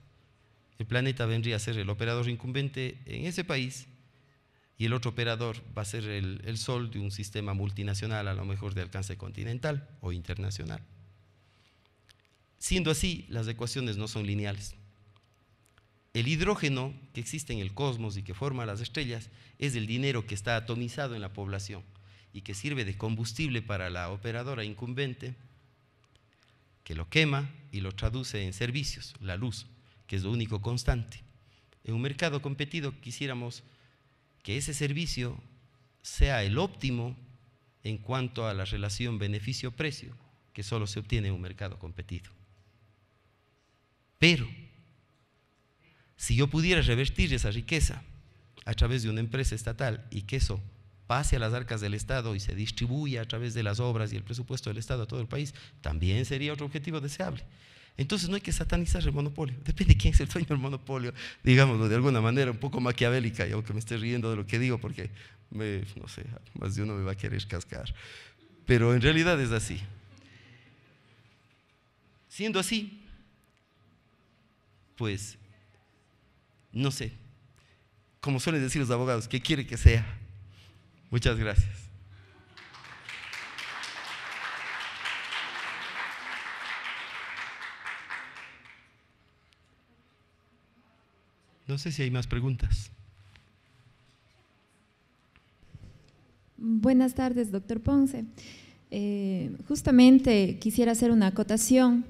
El planeta vendría a ser el operador incumbente en ese país y el otro operador va a ser el, sol de un sistema multinacional, a lo mejor de alcance continental o internacional. Siendo así, las ecuaciones no son lineales. El hidrógeno que existe en el cosmos y que forma las estrellas es el dinero que está atomizado en la población y que sirve de combustible para la operadora incumbente que lo quema y lo traduce en servicios, la luz, que es lo único constante. En un mercado competido quisiéramos que ese servicio sea el óptimo en cuanto a la relación beneficio-precio que solo se obtiene en un mercado competido. Pero, si yo pudiera revertir esa riqueza a través de una empresa estatal y que eso pase a las arcas del Estado y se distribuya a través de las obras y el presupuesto del Estado a todo el país, también sería otro objetivo deseable. Entonces no hay que satanizar el monopolio. Depende de quién es el dueño del monopolio, digámoslo de alguna manera un poco maquiavélica, y aunque me esté riendo de lo que digo, porque no sé, más de uno me va a querer cascar. Pero en realidad es así. Siendo así, pues, no sé, como suelen decir los abogados, ¿qué quiere que sea? Muchas gracias. No sé si hay más preguntas. Buenas tardes, doctor Ponce. Eh, justamente quisiera hacer una acotación.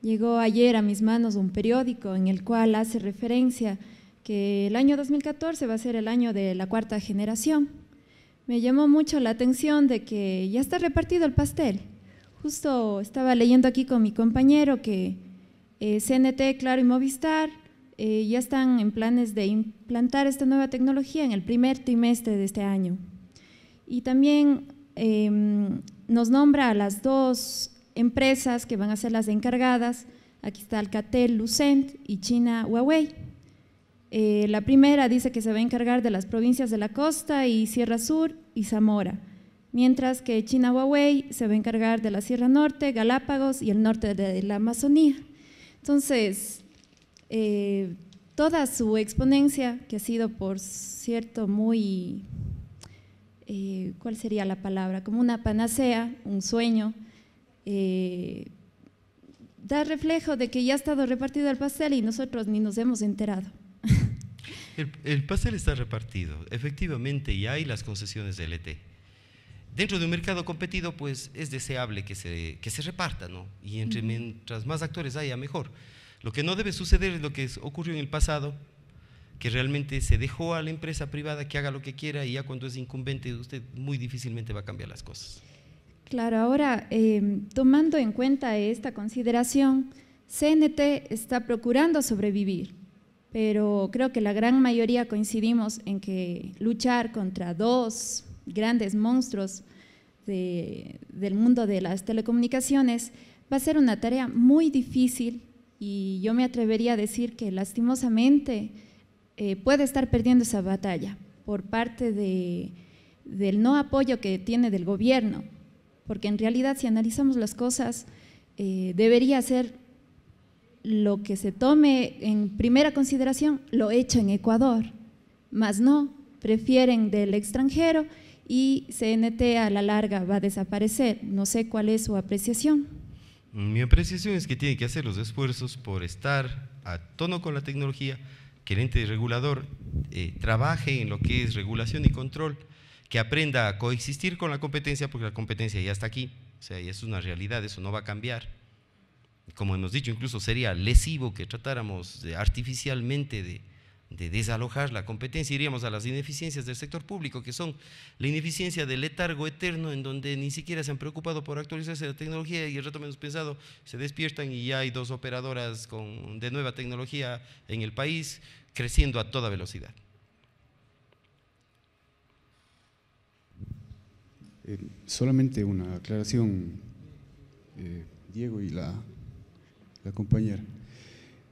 Llegó ayer a mis manos un periódico en el cual hace referencia que el año 2014 va a ser el año de la cuarta generación. Me llamó mucho la atención de que ya está repartido el pastel. Justo estaba leyendo aquí con mi compañero que eh, CNT, Claro y Movistar eh, ya están en planes de implantar esta nueva tecnología en el primer trimestre de este año. Y también em, nos nombra a las dos empresas que van a ser las encargadas. Aquí está Alcatel, Lucent y China Huawei. Eh, la primera dice que se va a encargar de las provincias de la costa y Sierra Sur y Zamora, mientras que China Huawei se va a encargar de la Sierra Norte, Galápagos y el norte de la Amazonía. Entonces, eh, toda su exponencia, que ha sido, por cierto, muy, eh, ¿cuál sería la palabra? Como una panacea, un sueño, eh, da reflejo de que ya ha estado repartido el pastel y nosotros ni nos hemos enterado. [laughs] El, pastel está repartido, efectivamente, y hay las concesiones de LT. E Dentro de un mercado competido, pues es deseable que se, que reparta, ¿no? Y entre, mientras más actores haya, mejor. Lo que no debe suceder es lo que ocurrió en el pasado, que realmente se dejó a la empresa privada que haga lo que quiera y ya cuando es incumbente usted muy difícilmente va a cambiar las cosas. Claro, ahora, em, tomando en cuenta esta consideración, CNT está procurando sobrevivir, pero creo que la gran mayoría coincidimos en que luchar contra dos grandes monstruos del mundo de las telecomunicaciones va a ser una tarea muy difícil y yo me atrevería a decir que lastimosamente eh, puede estar perdiendo esa batalla por parte del no apoyo que tiene del gobierno, porque en realidad si analizamos las cosas, eh, debería ser lo que se tome en primera consideración, lo hecho en Ecuador, mas no, prefieren del extranjero y CNT a la larga va a desaparecer. No sé cuál es su apreciación. Mi apreciación es que tiene que hacer los esfuerzos por estar a tono con la tecnología, que el ente regulador eh, trabaje en lo que es regulación y control, que aprenda a coexistir con la competencia, porque la competencia ya está aquí, o sea, ya es una realidad, eso no va a cambiar. Como hemos dicho, incluso sería lesivo que tratáramos artificialmente de, de desalojar la competencia, iríamos a las ineficiencias del sector público, que son la ineficiencia del letargo eterno, en donde ni siquiera se han preocupado por actualizarse la tecnología y el rato menos pensado se despiertan y ya hay dos operadoras de nueva tecnología en el país creciendo a toda velocidad. Eh, solamente una aclaración, eh, Diego y la, la compañera.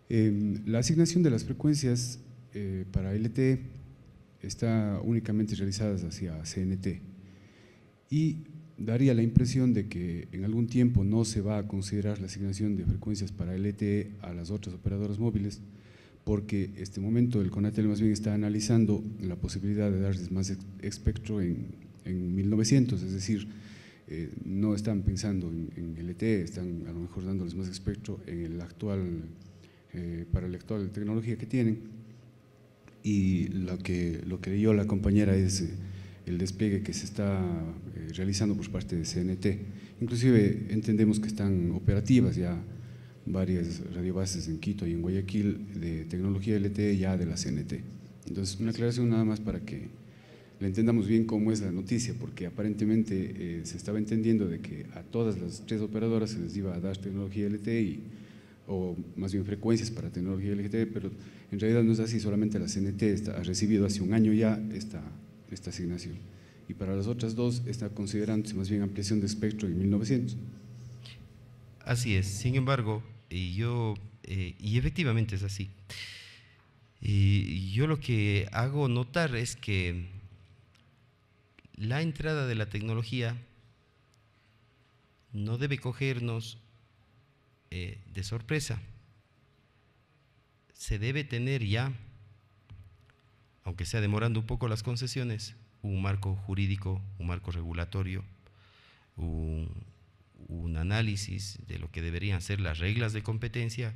Eh, la asignación de las frecuencias eh, para LTE está únicamente realizadas hacia CNT y daría la impresión de que en algún tiempo no se va a considerar la asignación de frecuencias para LTE a las otras operadoras móviles porque este momento el CONATEL más bien está analizando la posibilidad de darles más espectro en, en 1900, es decir, eh, no están pensando en, LTE, están a lo mejor dándoles más espectro en el actual, eh, para la actual tecnología que tienen y lo que, lo que la compañera es eh, el despliegue que se está eh, realizando por parte de CNT. Inclusive entendemos que están operativas ya varias radiobases en Quito y en Guayaquil de tecnología LTE ya de la CNT. Entonces, una aclaración nada más para que le entendamos bien cómo es la noticia, porque aparentemente eh, se estaba entendiendo de que a todas las tres operadoras se les iba a dar tecnología LTE y o más bien frecuencias para tecnología LGTB, pero en realidad no es así, solamente la CNT ha recibido hace un año ya esta, esta asignación. Y para las otras dos está considerándose más bien ampliación de espectro en 1900. Así es, sin embargo, eh, yo, eh, y efectivamente es así, y eh, yo lo que hago notar es que la entrada de la tecnología no debe cogernos eh, de sorpresa. Se debe tener ya, aunque sea demorando un poco las concesiones, un marco jurídico, un marco regulatorio, un, un análisis de lo que deberían ser las reglas de competencia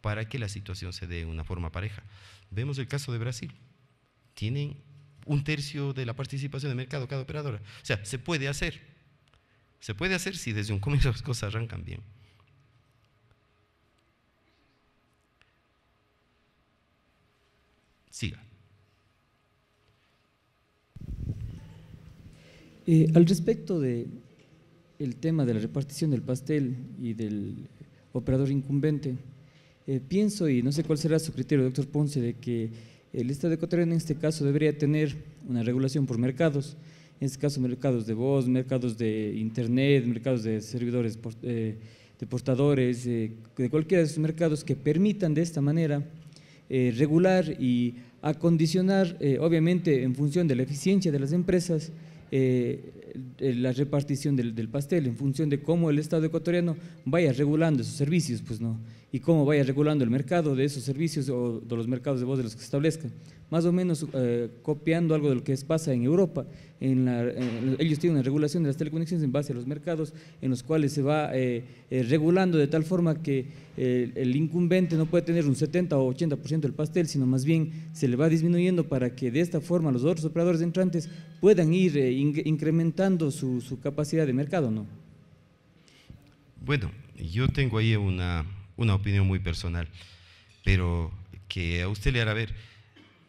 para que la situación se dé de una forma pareja. Vemos el caso de Brasil. Tienen un tercio de la participación de mercado cada operadora. O sea, se puede hacer. Se puede hacer si desde un comienzo las cosas arrancan bien. Siga. Eh, al respecto de tema de la repartición del pastel y del operador incumbente, eh, pienso, y no sé cuál será su criterio, doctor Ponce, de que el Estado de ecuatoriano en este caso debería tener una regulación por mercados, en este caso mercados de voz, mercados de internet, mercados de servidores, eh, de portadores, de cualquiera de esos mercados que permitan de esta manera eh, regular y acondicionar, eh, obviamente en función de la eficiencia de las empresas, eh, la repartición del, pastel, en función de cómo el Estado ecuatoriano vaya regulando esos servicios, pues no y cómo vaya regulando el mercado de esos servicios o de los mercados de voz de los que se establezcan. Más o menos eh, copiando algo de lo que pasa en Europa. ellos tienen una regulación de las telecomunicaciones en base a los mercados en los cuales se va eh, eh, regulando de tal forma que el incumbente no puede tener un 70 o 80% del pastel, sino más bien se le va disminuyendo para que de esta forma los otros operadores entrantes puedan ir incrementando su, su capacidad de mercado. ¿no? Bueno, yo tengo ahí una una opinión muy personal, pero que a usted le hará ver.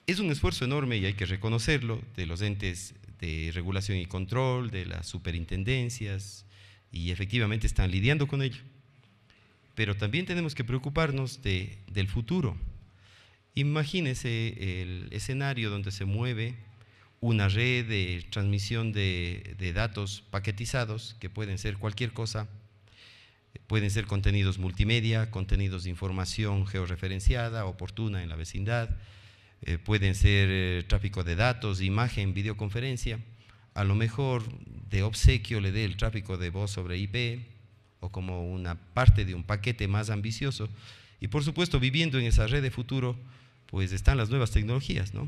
Es un esfuerzo enorme y hay que reconocerlo de los entes de regulación y control, de las superintendencias, y efectivamente están lidiando con ello. Pero también tenemos que preocuparnos del futuro. Imagínese el escenario donde se mueve una red de transmisión de, de datos paquetizados, que pueden ser cualquier cosa, Pueden ser contenidos multimedia, contenidos de información georreferenciada, oportuna en la vecindad, eh, pueden ser eh, tráfico de datos, imagen, videoconferencia. A lo mejor de obsequio le dé el tráfico de voz sobre IP o como una parte de un paquete más ambicioso. Y por supuesto, viviendo en esa red de futuro, pues están las nuevas tecnologías, ¿no?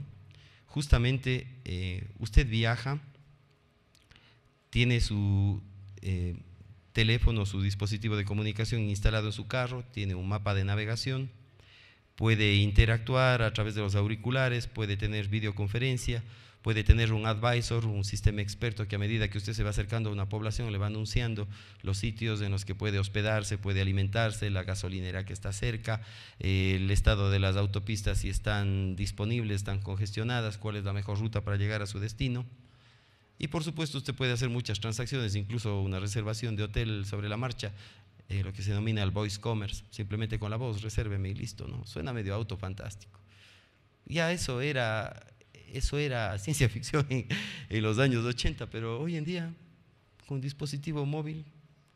Justamente eh, usted viaja, tiene su teléfono, su dispositivo de comunicación instalado en su carro, tiene un mapa de navegación, puede interactuar a través de los auriculares, puede tener videoconferencia, puede tener un advisor, un sistema experto que a medida que usted se va acercando a una población le va anunciando los sitios en los que puede hospedarse, puede alimentarse, la gasolinera que está cerca, eh, el estado de las autopistas si están disponibles, están congestionadas, cuál es la mejor ruta para llegar a su destino. Y por supuesto usted puede hacer muchas transacciones, incluso una reservación de hotel sobre la marcha, eh, lo que se denomina el voice commerce, simplemente con la voz, resérveme y listo, ¿no? Suena medio auto fantástico. Ya eso era, eso era ciencia ficción en, los años 80, pero hoy en día, con un dispositivo móvil,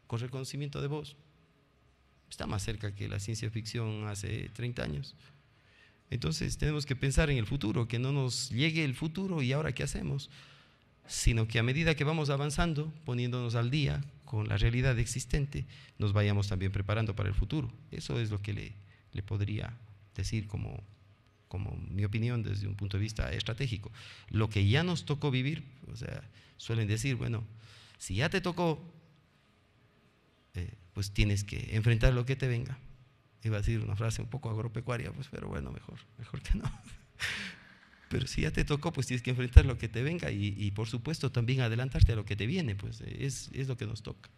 con reconocimiento de voz, está más cerca que la ciencia ficción hace 30 años. Entonces tenemos que pensar en el futuro, que no nos llegue el futuro y ahora qué hacemos sino que a medida que vamos avanzando, poniéndonos al día con la realidad existente, nos vayamos también preparando para el futuro. Eso es lo que le, podría decir como, como mi opinión desde un punto de vista estratégico. Lo que ya nos tocó vivir, o sea, suelen decir, bueno, si ya te tocó, eh, pues tienes que enfrentar lo que te venga. Iba a decir una frase un poco agropecuaria, pues, pero bueno, mejor, mejor que no. [laughs] pero si ya te tocó, pues tienes que enfrentar lo que te venga y, por supuesto también adelantarte a lo que te viene, pues es, lo que nos toca.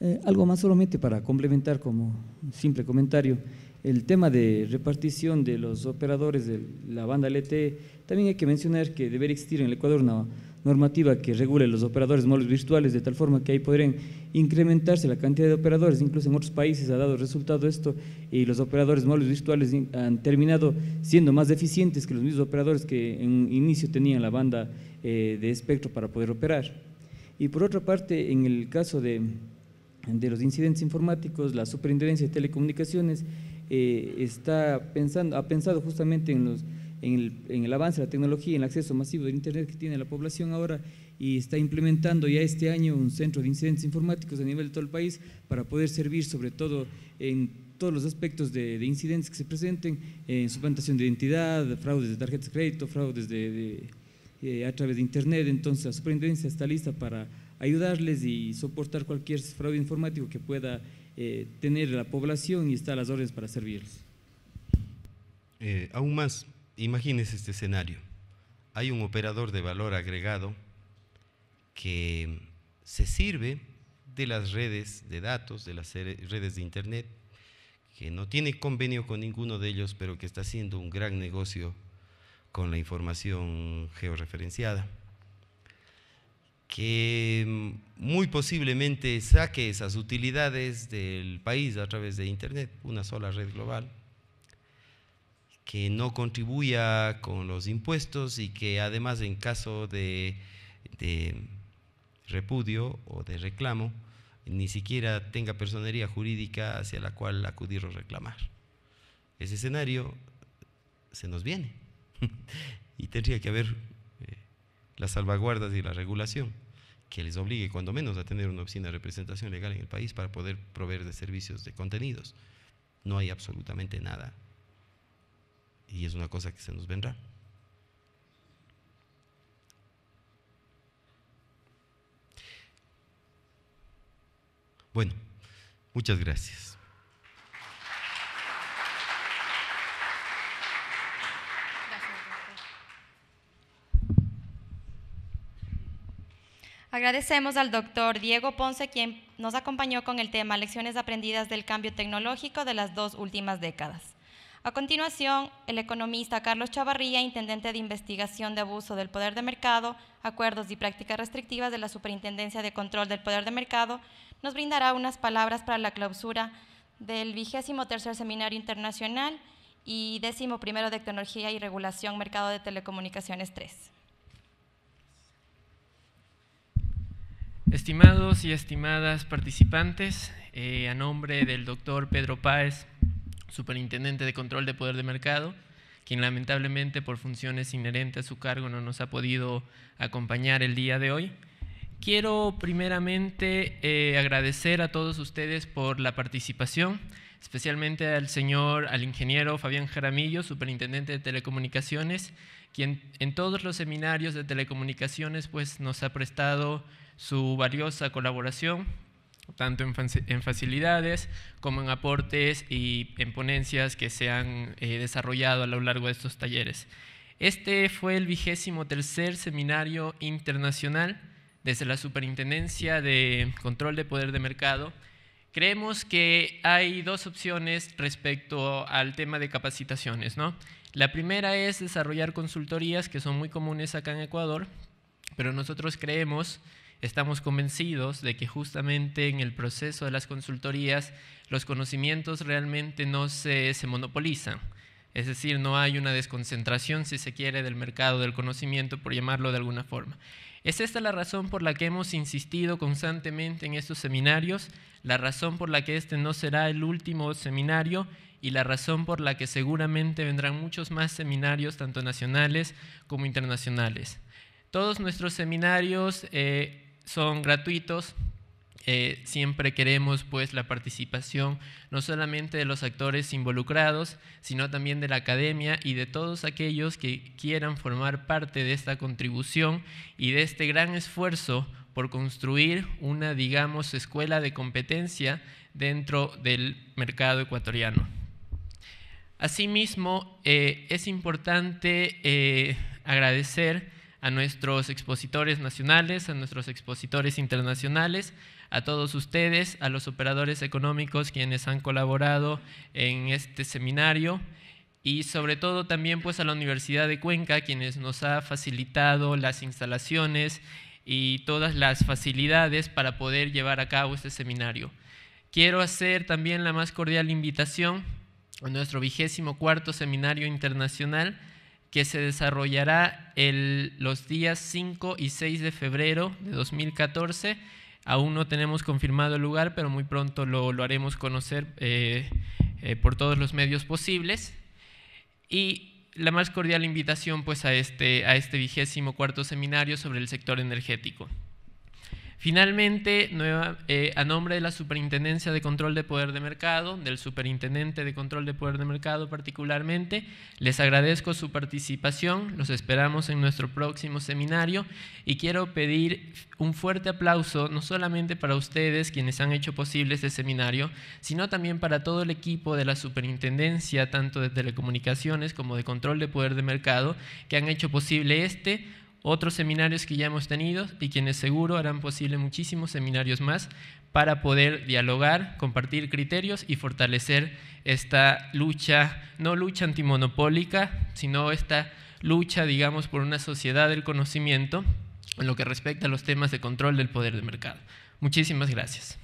Eh, algo más solamente para complementar como simple comentario, el tema de repartición de los operadores de la banda LTE, también hay que mencionar que debería existir en el Ecuador una normativa que regule los operadores móviles virtuales, de tal forma que ahí podrían incrementarse la cantidad de operadores. Incluso en otros países ha dado resultado esto y los operadores móviles virtuales han terminado siendo más eficientes que los mismos operadores que en un inicio tenían la banda eh, de espectro para poder operar. Y por otra parte, en el caso de, los incidentes informáticos, la Superintendencia de Telecomunicaciones eh, está pensando, ha pensado justamente en los en el, avance de la tecnología, en el acceso masivo del Internet que tiene la población ahora y está implementando ya este año un centro de incidentes informáticos a nivel de todo el país para poder servir sobre todo en todos los aspectos de, incidentes que se presenten, en eh, suplantación de identidad, fraudes de tarjetas de crédito, fraudes de, eh, a través de Internet. Entonces la superintendencia está lista para ayudarles y soportar cualquier fraude informático que pueda eh, tener la población y está a las órdenes para servirles. aún más, imagínese este escenario. Hay un operador de valor agregado que se sirve de las redes de datos, de las redes de Internet, que no tiene convenio con ninguno de ellos, pero que está haciendo un gran negocio con la información georreferenciada, que muy posiblemente saque esas utilidades del país a través de Internet, una sola red global, que no contribuya con los impuestos y que además en caso de, repudio o de reclamo, ni siquiera tenga personería jurídica hacia la cual acudir o reclamar. Ese escenario se nos viene [laughs] y tendría que haber eh, las salvaguardas y la regulación que les obligue cuando menos a tener una oficina de representación legal en el país para poder proveer de servicios de contenidos. No hay absolutamente nada y es una cosa que se nos vendrá. Bueno, muchas gracias. Agradecemos al doctor Diego Ponce, quien nos acompañó con el tema Lecciones aprendidas del cambio tecnológico de las dos últimas décadas. A continuación, el economista Carlos Chavarría, intendente de investigación de abuso del poder de mercado, acuerdos y prácticas restrictivas de la Superintendencia de Control del Poder de Mercado, nos brindará unas palabras para la clausura del vigésimo tercer Seminario Internacional y décimo primero de Tecnología y Regulación Mercado de Telecomunicaciones 3. Estimados y estimadas participantes, eh, a nombre del doctor Pedro Páez, superintendente de control de poder de mercado, quien lamentablemente por funciones inherentes a su cargo no nos ha podido acompañar el día de hoy. Quiero primeramente eh, agradecer a todos ustedes por la participación, especialmente al señor, al ingeniero Fabián Jaramillo, superintendente de telecomunicaciones, quien en todos los seminarios de telecomunicaciones pues, nos ha prestado su valiosa colaboración, tanto en, facilidades como en aportes y en ponencias que se han eh, desarrollado a lo largo de estos talleres. Este fue el vigésimo tercer seminario internacional desde la Superintendencia de Control de Poder de Mercado. Creemos que hay dos opciones respecto al tema de capacitaciones. La primera es desarrollar consultorías que son muy comunes acá en Ecuador, pero nosotros creemos estamos convencidos de que justamente en el proceso de las consultorías los conocimientos realmente no se, se monopolizan. Es decir, no hay una desconcentración, si se quiere, del mercado del conocimiento, por llamarlo de alguna forma. Es esta la razón por la que hemos insistido constantemente en estos seminarios, la razón por la que este no será el último seminario y la razón por la que seguramente vendrán muchos más seminarios, tanto nacionales como internacionales. Todos nuestros seminarios eh, son gratuitos. Eh, siempre queremos pues la participación no solamente de los actores involucrados, sino también de la academia y de todos aquellos que quieran formar parte de esta contribución y de este gran esfuerzo por construir una, digamos, escuela de competencia dentro del mercado ecuatoriano. Asimismo, eh, es importante eh, agradecer a nuestros expositores nacionales, a nuestros expositores internacionales, a todos ustedes, a los operadores económicos quienes han colaborado en este seminario y sobre todo también pues a la Universidad de Cuenca quienes nos ha facilitado las instalaciones y todas las facilidades para poder llevar a cabo este seminario. Quiero hacer también la más cordial invitación a nuestro vigésimo cuarto seminario internacional que se desarrollará los días 5 y 6 de febrero de 2014. Aún no tenemos confirmado el lugar, pero muy pronto lo, haremos conocer eh, eh, por todos los medios posibles. Y la más cordial invitación pues, a este vigésimo a este cuarto seminario sobre el sector energético. Finalmente, eh, a nombre de la Superintendencia de Control de Poder de Mercado, del Superintendente de Control de Poder de Mercado particularmente, les agradezco su participación, los esperamos en nuestro próximo seminario y quiero pedir un fuerte aplauso no solamente para ustedes quienes han hecho posible este seminario, sino también para todo el equipo de la Superintendencia, tanto de Telecomunicaciones como de Control de Poder de Mercado, que han hecho posible este otros seminarios que ya hemos tenido y quienes seguro harán posible muchísimos seminarios más para poder dialogar, compartir criterios y fortalecer esta lucha, no lucha antimonopólica, sino esta lucha, digamos, por una sociedad del conocimiento en lo que respecta a los temas de control del poder de mercado. Muchísimas gracias.